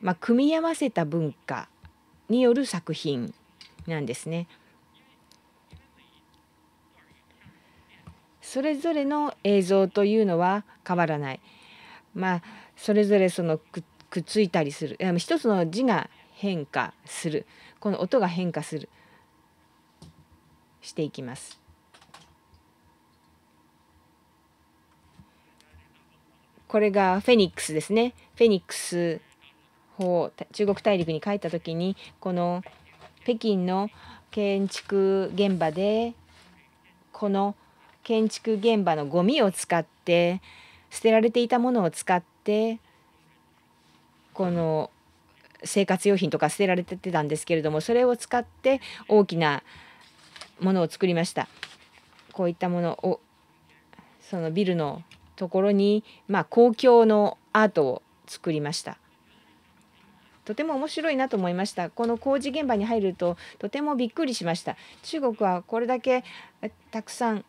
まあ、組み合わせた文化による作品なんですね。それぞれの映像というのは変わらない。まあそれぞれそのくっついたりする一つの字が変化するこの音が変化するしていきます。これがフェニックスですね。フェニックス法中国大陸に帰った時にこの北京の建築現場でこの建築現場のゴミを使って捨てられていたものを使ってこの生活用品とか捨てられてたんですけれどもそれを使って大きなものを作りましたこういったものをそのビルのところに、まあ、公共のアートを作りましたとても面白いなと思いましたこの工事現場に入るととてもびっくりしました中国はこれだけたくさん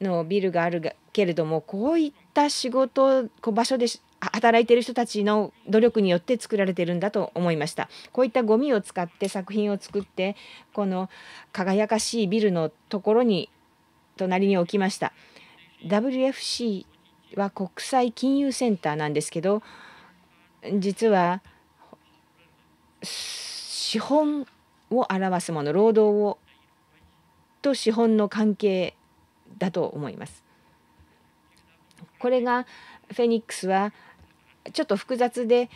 のビルがあるけれどもこういっった仕事こう場所で働いてる人たちの努力によって作られてるんだと思いましたこういったゴミを使って作品を作ってこの輝かしいビルのところに隣に置きました WFC は国際金融センターなんですけど実は資本を表すもの労働をと資本の関係だと思います。これがフェニックスはちょっと複雑で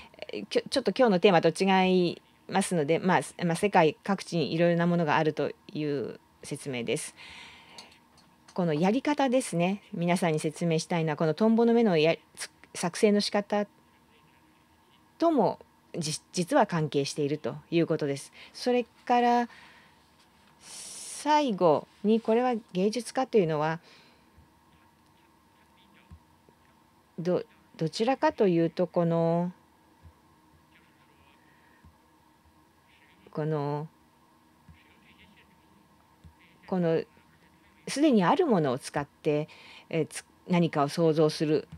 ちょっと今日のテーマと違いますので、まあ、まあ、世界各地にいろいろなものがあるという説明です。このやり方ですね皆さんに説明したいのはこのトンボの目のや作成の仕方とも実は関係しているということです。それから最後にこれは芸術家というのはどどちらかというとこのこのこのすでにあるものを使って、えつ何かを想像する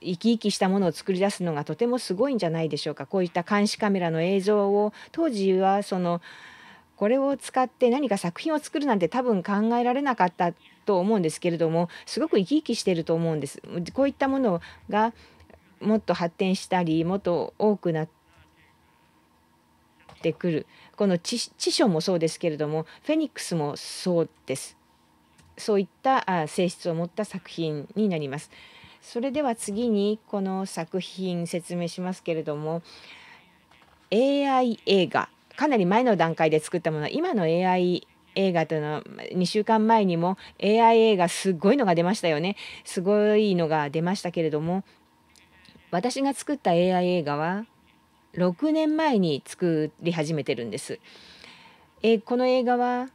生き生きしたものを作り出すのがとてもすごいんじゃないでしょうかこういった監視カメラの映像を当時はそのこれを使って何か作品を作るなんて多分考えられなかったと思うんですけれどもすごく生き生きしてると思うんです。こういったものがもっと発展したりもっと多くなってくるこの知書もそうですけれどもフェニックスもそうですそういった性質を持った作品になります。それでは次にこの作品説明しますけれども AI 映画かなり前の段階で作ったものは今の AI 映画とのは2週間前にも AI 映画すごいのが出ましたよねすごいのが出ましたけれども私が作った AI 映画は6年前に作り始めてるんです。えこの映画は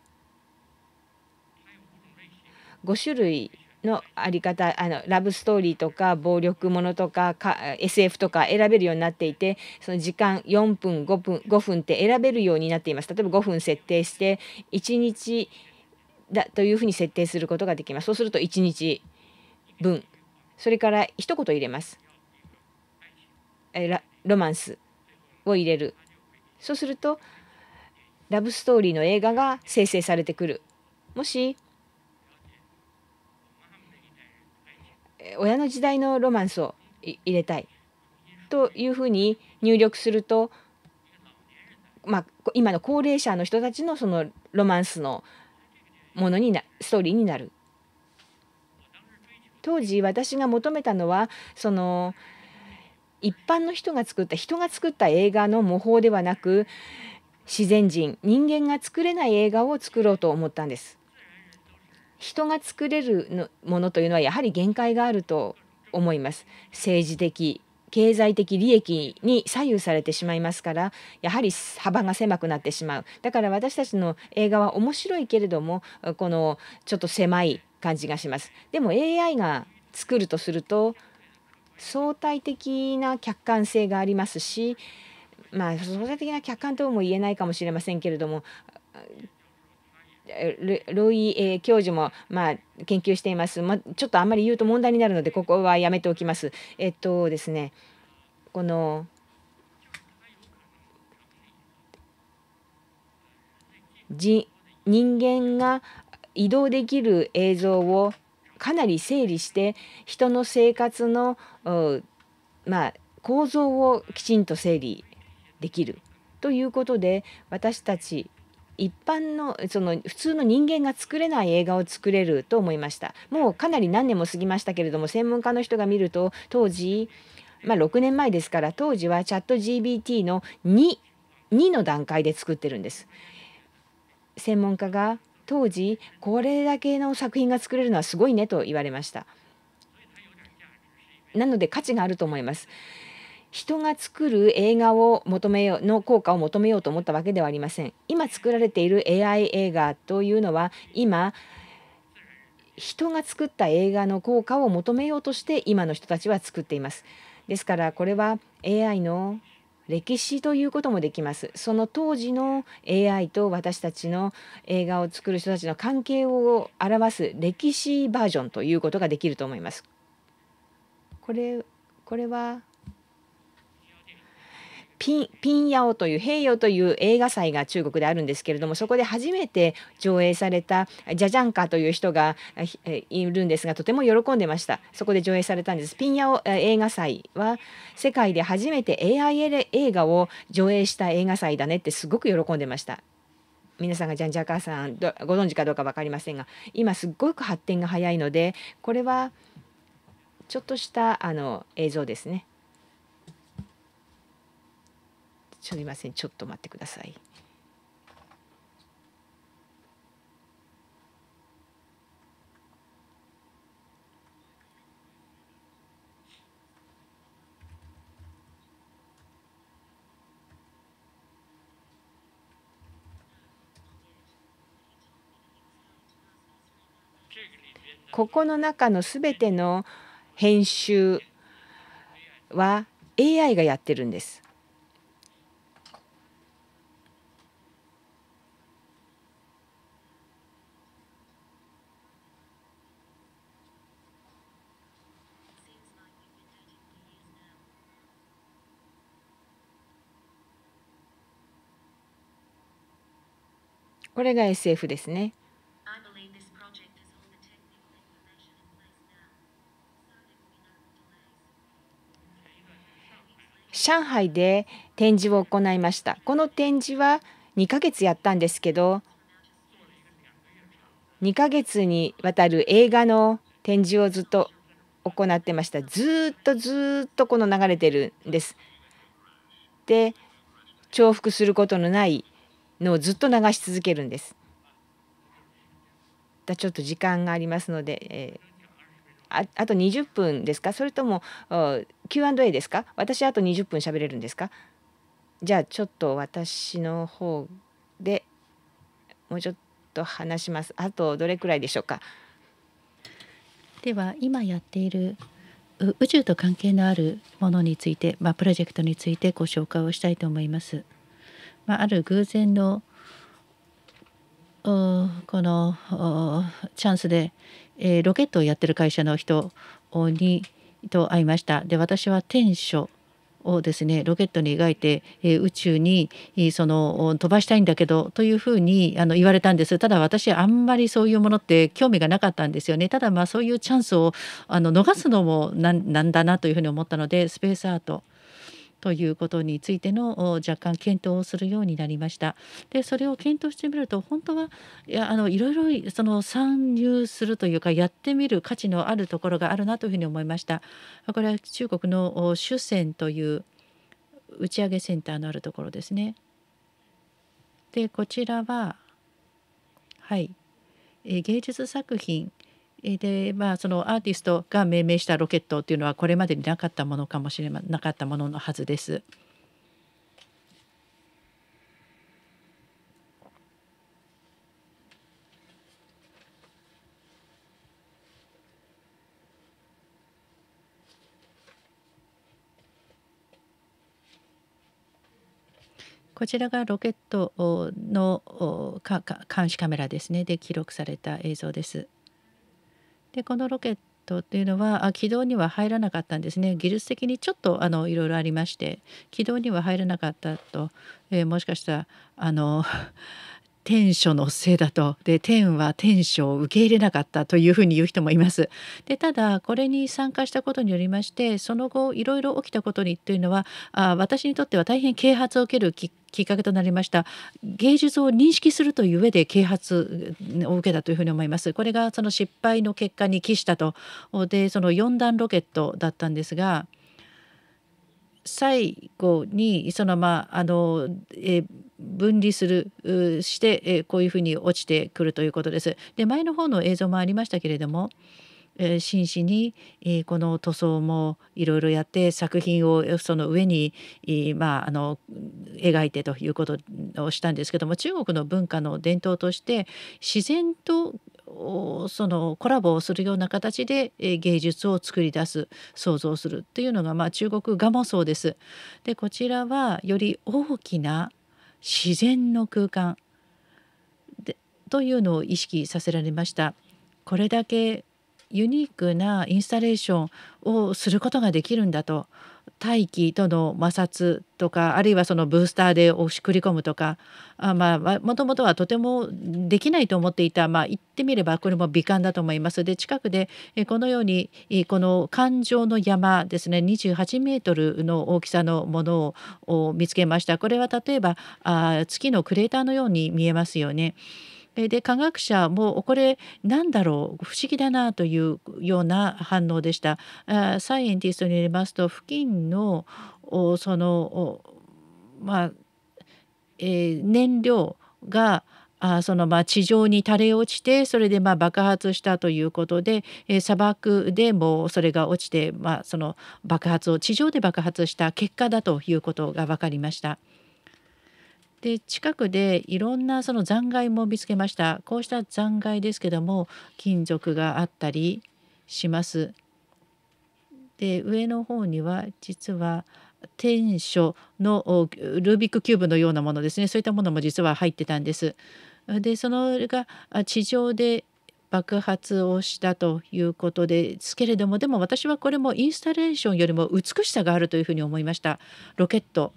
5種類のあり方あのラブストーリーとか暴力ものとかか SF とか選べるようになっていてその時間4分5分5分って選べるようになっています例えば5分設定して1日だというふうに設定することができますそうすると1日分それから一言入れますえロマンスを入れるそうするとラブストーリーの映画が生成されてくるもし親の時代のロマンスを入れたいというふうに入力すると、まあ、今の高齢者の人たちのそのロマンスのものになストーリーになる。当時私が求めたのはその一般の人が作った人が作った映画の模倣ではなく自然人人間が作れない映画を作ろうと思ったんです。人が作れるのものというのはやはり限界があると思います。政治的経済的利益に左右されてしまいますからやはり幅が狭くなってしまうだから私たちの映画は面白いけれどもこのちょっと狭い感じがしますでも AI が作るとすると相対的な客観性がありますしまあ相対的な客観とも言えないかもしれませんけれどもロイ、え教授も、まあ、研究しています、まあ、ちょっとあんまり言うと問題になるのでここはやめておきます。えっとですねこの人間が移動できる映像をかなり整理して人の生活のまあ、構造をきちんと整理できるということで私たち一般のその普通の人間が作れない映画を作れると思いましたもうかなり何年も過ぎましたけれども専門家の人が見ると当時、まあ、6年前ですから当時はチャット GBT の 2, 2の段階で作ってるんです専門家が当時これだけの作品が作れるのはすごいねと言われましたなので価値があると思います人が作る映画を求めようの効果を求めようと思ったわけではありません。今作られている AI 映画というのは今人が作った映画の効果を求めようとして今の人たちは作っています。ですからこれは AI の歴史ということもできます。その当時の AI と私たちの映画を作る人たちの関係を表す歴史バージョンということができると思います。これこれはピンピンヤオという平洋という映画祭が中国であるんですけれどもそこで初めて上映されたジャジャンカという人がいるんですがとても喜んでましたそこで上映されたんですピンヤオ映画祭は世界で初めて AI 映画を上映した映画祭だねってすごく喜んでました皆さんがジャンジャカーさんご存知かどうか分かりませんが今すっごく発展が早いのでこれはちょっとしたあの映像ですね。すみませんちょっと待ってください。ここの中のすべての編集は AI がやってるんです。これが SF ですね。上海で展示を行いました。この展示は2ヶ月やったんですけど、2ヶ月にわたる映画の展示をずっと行ってました。ずっとずっとこの流れてるんです。で、重複することのないのをずっと流し続けるんです。だちょっと時間がありますので、えーああと20分ですかそれとも Q&A ですか私あと20分喋れるんですかじゃあちょっと私の方でもうちょっと話します。あとどれくらいでしょうかでは今やっている宇宙と関係のあるものについて、まあ、プロジェクトについてご紹介をしたいと思います。まあ、ある偶然のこのチャンスで、えー、ロケットをやってる会社の人にと会いましたで私は天書をですねロケットに描いて、えー、宇宙にその飛ばしたいんだけどというふうにあの言われたんですただ私あんまりそういうものって興味がなかったんですよねただまあそういうチャンスをあの逃すのもなんだなというふうに思ったのでスペースアートということについての若干検討をするようになりました。でそれを検討してみると本当はいやあのいろいろその参入するというかやってみる価値のあるところがあるなというふうに思いました。これは中国の主戦という打ち上げセンターのあるところですね。でこちらははい芸術作品でまあそのアーティストが命名したロケットというのはこれまでになかったものかもしれなかったもののはずです。こちらがロケットの監視カメラですねで記録された映像です。でこのロケットっていうのはあ軌道には入らなかったんですね技術的にちょっとあのいろいろありまして軌道には入らなかったと、えー、もしかしたらあの天書 のせいだとで天は天書を受け入れなかったというふうに言う人もいます。でただこれに参加したことによりましてその後いろいろ起きたことにというのはあ私にとっては大変啓発を受けるきっきっかけとなりました芸術を認識するという上で啓発を受けたというふうに思いますこれがその失敗の結果に帰したとでその4段ロケットだったんですが最後にそのまああの、えー、分離するして、えー、こういうふうに落ちてくるということです。で前の方の映像もありましたけれどもえー、真摯に、えー、この塗装もいろいろやって作品をその上に、えー、まあ、あの描いてということをしたんですけども中国の文化の伝統として自然とそのコラボをするような形で芸術を作り出す創造するというのが、まあ、中国画もそうです。でこちらはより大きな自然の空間というのを意識させられました。これだけユニークなインスタレーションをすることができるんだと大気との摩擦とかあるいはそのブースターで押しくり込むとかあまあもともとはとてもできないと思っていたまあ言ってみればこれも美観だと思いますで近くでこのようにこの環状の山ですね28メートルの大きさのものを見つけましたこれは例えばあ月のクレーターのように見えますよね。で科学者もこれなんだろう不思議だなというような反応でした。サイエンティストによりますと付近のそのまあ、えー、燃料があそのま地上に垂れ落ちてそれでま爆発したということで、え砂漠でもそれが落ちて、まあ、その爆発を地上で爆発した結果だということが分かりました。で近くでいろんなその残骸も見つけましたこうした残骸ですけども金属があったりしますで上の方には実は天書のルービックキューブのようなものですねそういったものも実は入ってたんです。でそのが地上で爆発をしたということですけれどもでも私はこれもインスタレーションよりも美しさがあるというふうに思いましたロケット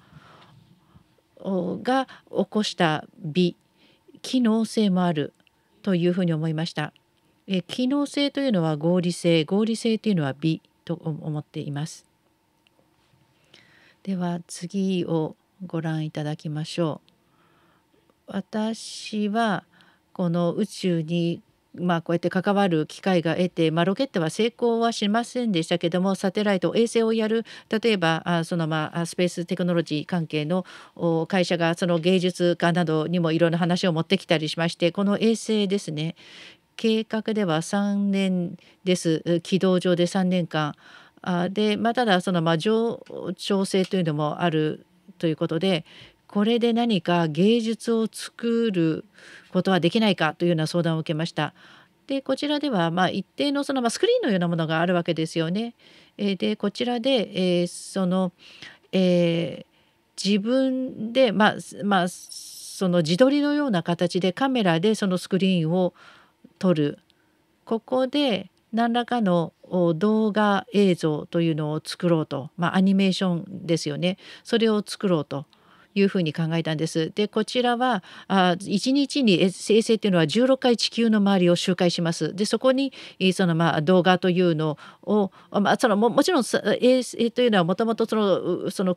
が起こした美機能性もあるというふうに思いました。え機能性というのは合理性合理性というのは美と思っています。では次をご覧いただきましょう。私はこの宇宙にまあ、こうやって関わる機会が得て、まあ、ロケットは成功はしませんでしたけどもサテライト衛星をやる例えばあその、まあ、スペーステクノロジー関係の会社がその芸術家などにもいろんな話を持ってきたりしましてこの衛星ですね計画では3年です軌道上で3年間で、まあ、ただその、まあ、上調整というのもあるということでこれで何か芸術を作ることはできないかというような相談を受けました。でこちらではま一定のその、まスクリーンのようなものがあるわけですよね。えでこちらで、えー、その、えー、自分で、まあ、まあ、その自撮りのような形でカメラでそのスクリーンを撮るここで何らかの動画映像というのを作ろうと、まあ、アニメーションですよねそれを作ろうというふうに考えたんです。でこちらはあ1日に衛星っていうのは16回地球の周りを周回します。でそこにそのまあ動画というのを、まあ、そのももちろん衛星というのはもともとそのその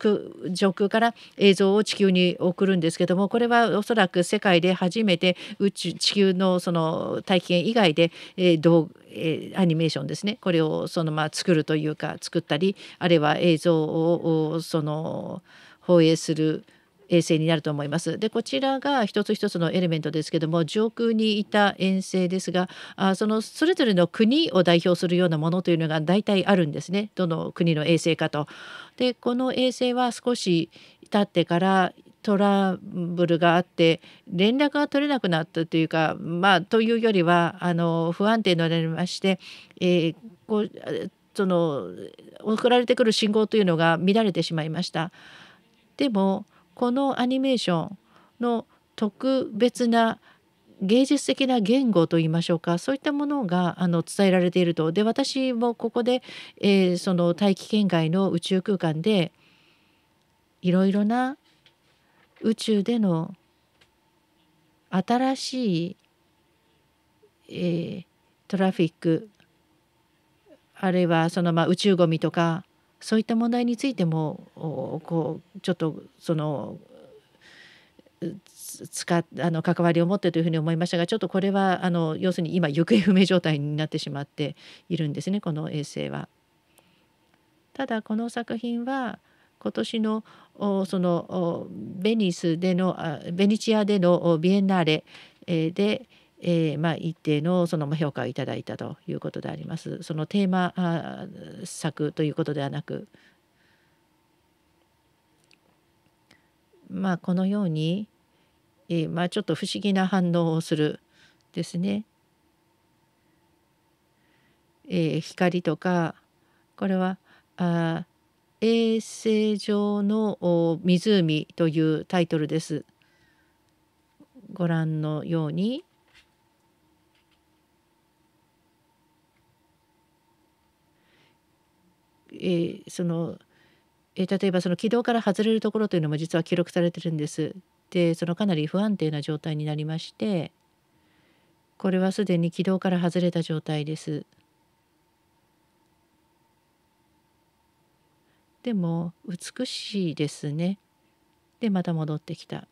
上空から映像を地球に送るんですけどもこれはおそらく世界で初めて宇宙地球のその大気圏以外で、えー、動えアニメーションですねこれをそのまあ作るというか作ったりあるいは映像をその放映する衛星になると思います。でこちらが一つ一つのエレメントですけども上空にいた遠征ですがあそのそれぞれの国を代表するようなものというのが大体あるんですねどの国の衛星かと。でこの衛星は少し経ってからトラブルがあって連絡が取れなくなったというかまあというよりはあの不安定になりまして、えー、こうその送られてくる信号というのが乱れてしまいました。でもこのアニメーションの特別な芸術的な言語といいましょうかそういったものがあの伝えられているとで私もここで、えー、その大気圏外の宇宙空間でいろいろな宇宙での新しい、えー、トラフィックあるいはそのまあ宇宙ゴミとかそういった問題についてもこうちょっとその使あの関わりを持ってというふうに思いましたがちょっとこれはあの要するに今行方不明状態になってしまっているんですねこの衛星は。ただこの作品は今年のそのベニスでのベニチアでのビエンナーレでえー、まあ、一定のその評価をいただいたということであります。そのテーマ作ということではなく、まあ、このように、えー、まあ、ちょっと不思議な反応をするですね。えー、光とかこれはあ衛星上の湖というタイトルです。ご覧のようにえー、その、えー、例えばその軌道から外れるところというのも実は記録されてるんです。でそのかなり不安定な状態になりましてこれはすでに軌道から外れた状態です。でも美しいですね。でまた戻ってきた。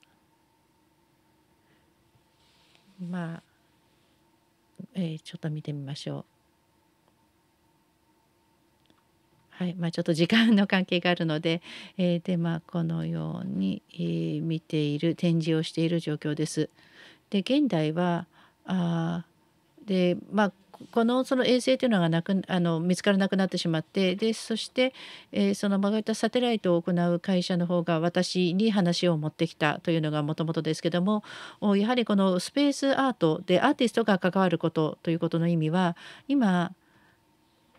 まあ、えー、ちょっと見てみましょう。はいまあ、ちょっと時間の関係があるので,、えーでまあ、このように、えー、見ている展示をしている状況です。で現代はあで、まあ、このその衛星というのがなくあの見つからなくなってしまってでそして、えー、その曲がったサテライトを行う会社の方が私に話を持ってきたというのがもともとですけどもやはりこのスペースアートでアーティストが関わることということの意味は今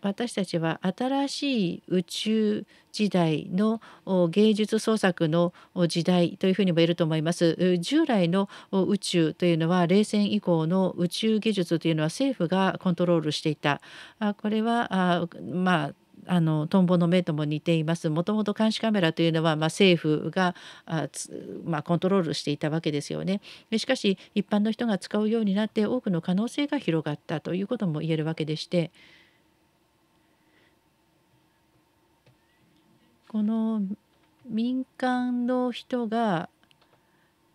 私たちは新しい宇宙時代の芸術創作の時代というふうにも言えると思います。従来の宇宙というのは冷戦以降の宇宙技術というのは政府がコントロールしていた。これはあまああのトンボの目とも似ていますもともと監視カメラというのは、まあ、政府があ、まあ、コントロールしていたわけですよねしかし一般の人が使うようになって多くの可能性が広がったということも言えるわけでして。この民間の人が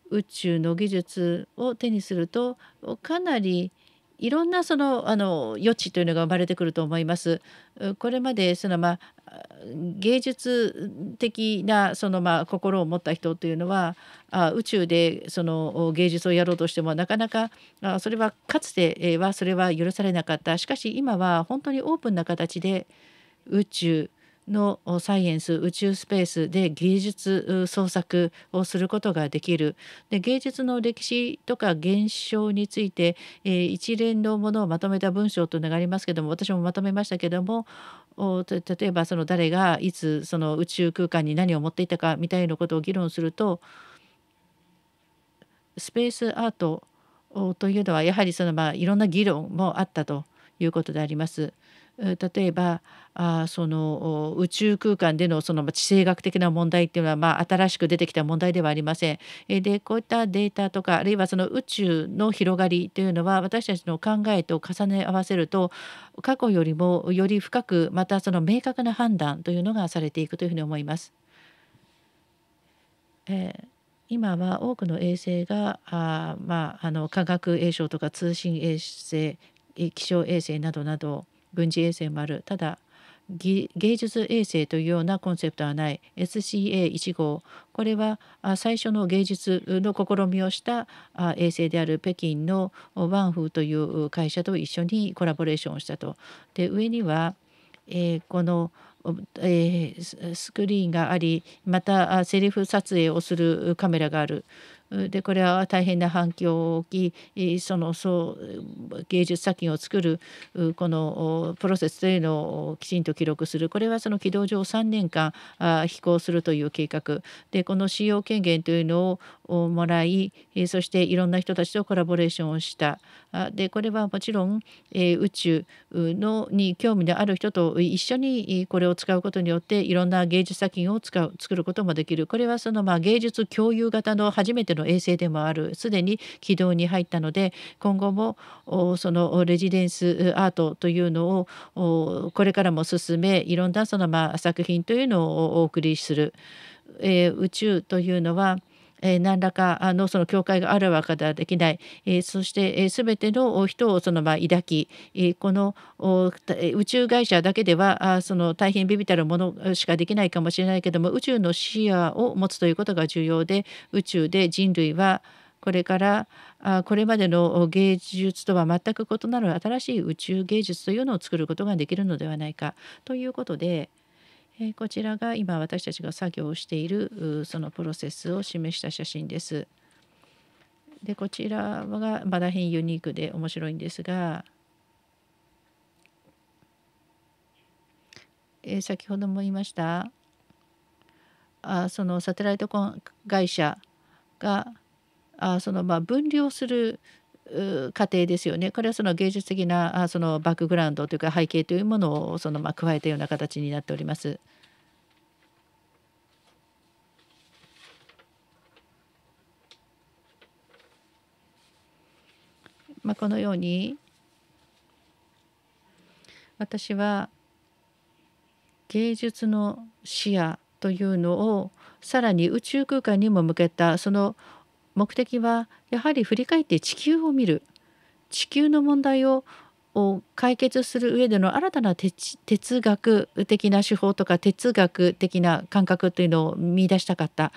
宇宙の技術を手にするとかなりいろんなそのあの余地というのが生まれてくると思います。これまでそのまあ芸術的なそのまあ心を持った人というのはあ宇宙でその芸術をやろうとしてもなかなかそれはかつてはそれは許されなかったしかし今は本当にオープンな形で宇宙のサイエンス宇宙スペースで芸術創作をすることができるで芸術の歴史とか現象について、えー、一連のものをまとめた文章というのがありますけども私もまとめましたけども例えばその誰がいつその宇宙空間に何を持っていたかみたいなことを議論するとスペースアートというのはやはりそのまあいろんな議論もあったということであります。例えばあその宇宙空間でのその地政学的な問題っていうのは、まあ、新しく出てきた問題ではありません。でこういったデータとかあるいはその宇宙の広がりというのは私たちの考えと重ね合わせると過去よりもより深くまたその明確な判断というのがされていくというふうに思います。えー今は多くの衛星があ、まあ、あの科学衛星とか通信衛星気象衛星などなど軍事衛星もあるただ芸術衛星というようなコンセプトはない SCA1 号これは最初の芸術の試みをした衛星である北京のワンフーという会社と一緒にコラボレーションをしたと。で上には、えー、このえー、スクリーンがありまたセリフ撮影をするカメラがあるでこれは大変な反響を置きそのそう芸術作品を作るこのプロセスというのをきちんと記録するこれはその軌道上3年間飛行するという計画でこの使用権限というのをもらいそしていろんな人たちとコラボレーションをしたでこれはもちろん宇宙のに興味のある人と一緒にこれを使うことによっていろんな芸術作品を使う作ることもできるこれはそのまあ芸術共有型の初めての衛星でもあるすでに軌道に入ったので今後もそのレジデンスアートというのをこれからも進めいろんなそのまあ作品というのをお送りする、えー、宇宙というのはえ何らかのその教会があるわけではできない、えそして、えー、全ての人をそのま抱き、えこの宇宙会社だけではあその大変微々たるものしかできないかもしれないけども宇宙の視野を持つということが重要で宇宙で人類はこれからこれまでの芸術とは全く異なる新しい宇宙芸術というのを作ることができるのではないかということで。えー、こちらが今私たちが作業をしているそのプロセスを示した写真です。でこちらがまだ変ユニークで面白いんですが、えー、先ほども言いましたあそのサテライト会社があそのまあ分離をする過程ですよねこれはその芸術的なそのバックグラウンドというか背景というものをそのまあ加えたような形になっております。まあ、このように私は芸術の視野というのをさらに宇宙空間にも向けたその目的はやはり振り返って地球を見る地球の問題を解決する上での新たな哲学的な手法とか哲学的な感覚というのを見出したかった。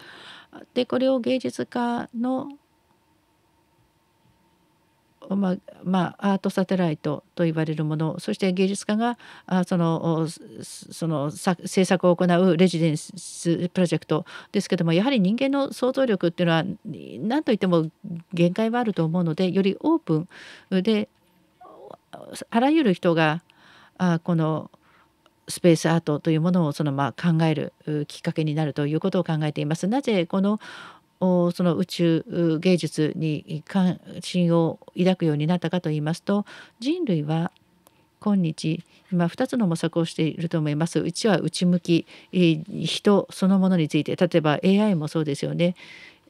でこれを芸術家のまあまあ、アートサテライトと言われるものそして芸術家がそのその制作を行うレジデンスプロジェクトですけどもやはり人間の想像力っていうのは何といっても限界はあると思うのでよりオープンであらゆる人がこのスペースアートというものをそのまあ考えるきっかけになるということを考えています。なぜこのその宇宙芸術に関心を抱くようになったかといいますと人類は今日今2つの模索をしていると思います。うちは内向き人そのものについて例えば AI もそうですよね。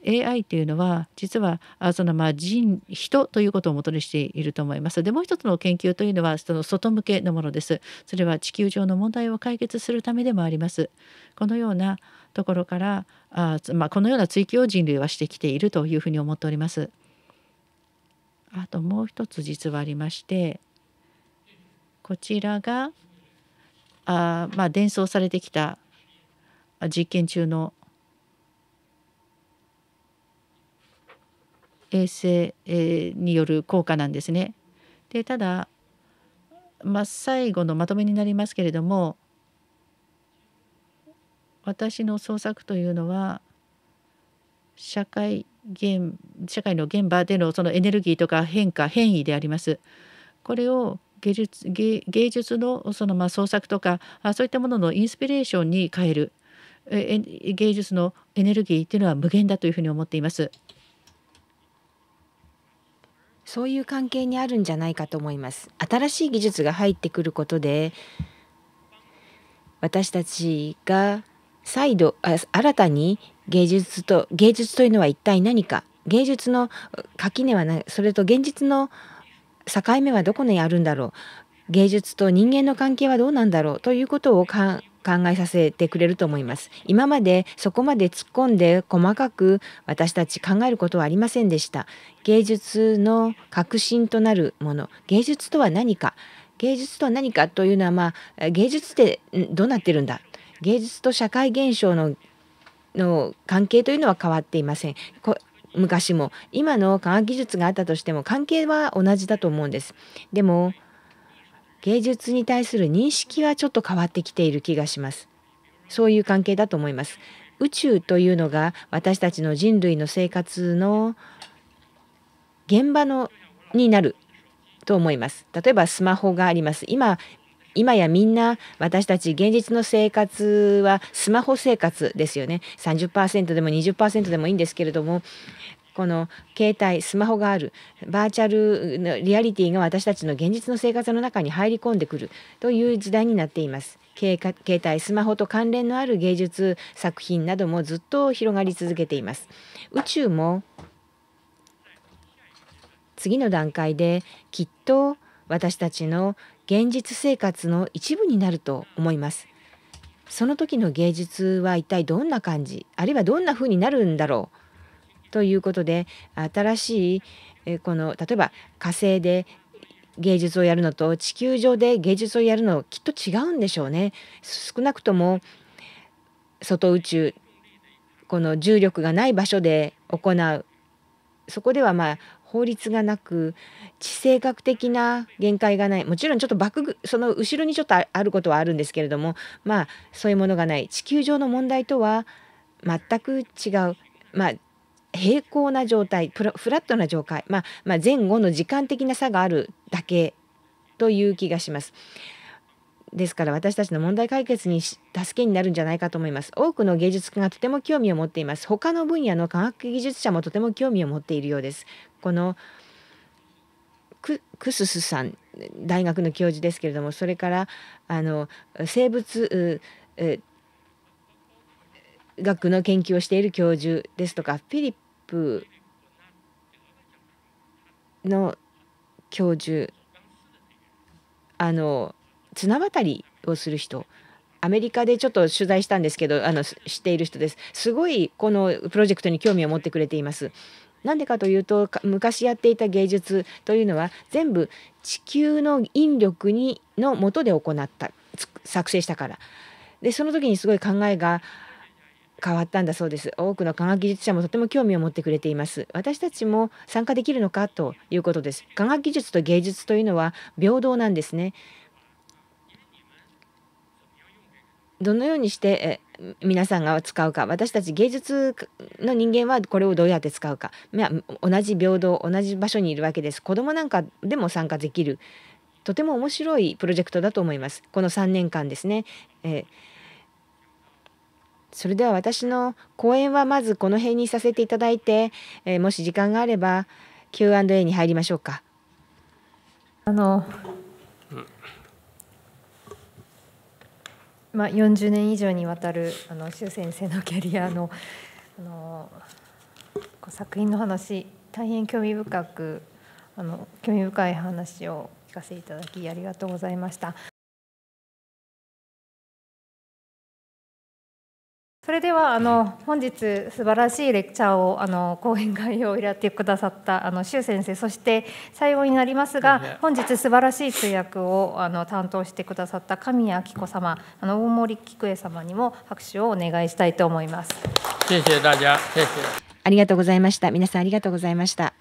AI というのは実はそのまあ人人ということをもとにしていると思います。でもう一つの研究というのはその外向けのものです。それは地球上の問題を解決するためでもあります。このようなところからあ、まあ、このような追求を人類はしてきているというふうに思っております。あともう一つ実はありましてこちらがあ、まあ、伝送されてきた実験中の衛星による効果なんですね。でただ、まあ、最後のまとめになりますけれども私の創作というのは社会現社会の現場でのそのエネルギーとか変化変異であります。これを芸術芸術のそのまあ創作とかあそういったもののインスピレーションに変えるえ芸術のエネルギーというのは無限だというふうに思っています。そういう関係にあるんじゃないかと思います新しい技術が入ってくることで私たちが再度あ新たに芸術と芸術というのは一体何か芸術の垣根はないそれと現実の境目はどこにあるんだろう芸術と人間の関係はどうなんだろうということを考考えさせてくれると思います今までそこまで突っ込んで細かく私たち考えることはありませんでした芸術の核心となるもの芸術とは何か芸術とは何かというのはまあ芸術ってどうなってるんだ芸術と社会現象のの関係というのは変わっていません昔も今の科学技術があったとしても関係は同じだと思うんですでも芸術に対する認識はちょっと変わってきている気がします。そういう関係だと思います。宇宙というのが私たちの人類の生活の現場のになると思います。例えばスマホがあります。今今やみんな私たち現実の生活はスマホ生活ですよね30%でも20%でもいいんですけれどもこの携帯スマホがあるバーチャルリアリティが私たちの現実の生活の中に入り込んでくるという時代になっています。携帯スマホと関連のある芸術作品などもずっと広がり続けています。宇宙も次の段階できっと私たちの現実生活の一部になると思います。その時の芸術は一体どんな感じあるいはどんな風になるんだろうということで新しい、えこの例えば火星で芸術をやるのと地球上で芸術をやるのきっと違うんでしょうね。少なくとも外宇宙この重力がない場所で行うそこではまあ法律がなく地政学的な限界がないもちろんちょっとバッその後ろにちょっとあることはあるんですけれどもまあそういうものがない地球上の問題とは全く違うまあ平行な状態フラットな状態、まあ、まあ、前後の時間的な差があるだけという気がします。ですから私たちの問題解決に助けになるんじゃないかと思います。多くの芸術家がとても興味を持っています。他の分野の科学技術者もとても興味を持っているようです。このクススさん大学の教授ですけれどもそれからあの生物学の研究をしている教授ですとかフィリップの教授あの綱渡りをする人アメリカでちょっと取材したんですけどあの知っている人ですすごいこのプロジェクトに興味を持ってくれていますなんでかというと昔やっていた芸術というのは全部地球の引力にのもとで行った作成したからでその時にすごい考えが変わったんだそうです多くの科学技術者もとても興味を持ってくれています私たちも参加できるのかということです科学技術と芸術というのは平等なんですねどのようにして皆さんが使うか私たち芸術の人間はこれをどうやって使うか同じ平等同じ場所にいるわけです子どもなんかでも参加できるとても面白いプロジェクトだと思いますこの3年間ですね、えーそれでは私の講演はまずこの辺にさせていただいて、えー、もし時間があれば Q&A に入りましょうか。あの、まあ、40年以上にわたるあの周先生のキャリアのあの作品の話大変興味深くあの興味深い話を聞かせていただきありがとうございました。それではあの本日素晴らしいレクチャーをあの講演会をやってくださったあの周先生そして最後になりますが本日素晴らしい通訳をあの担当してくださった神谷明子様あの大森菊恵様にも拍手をお願いしたいと思います。ありがとうございました。皆さんありがとうございました。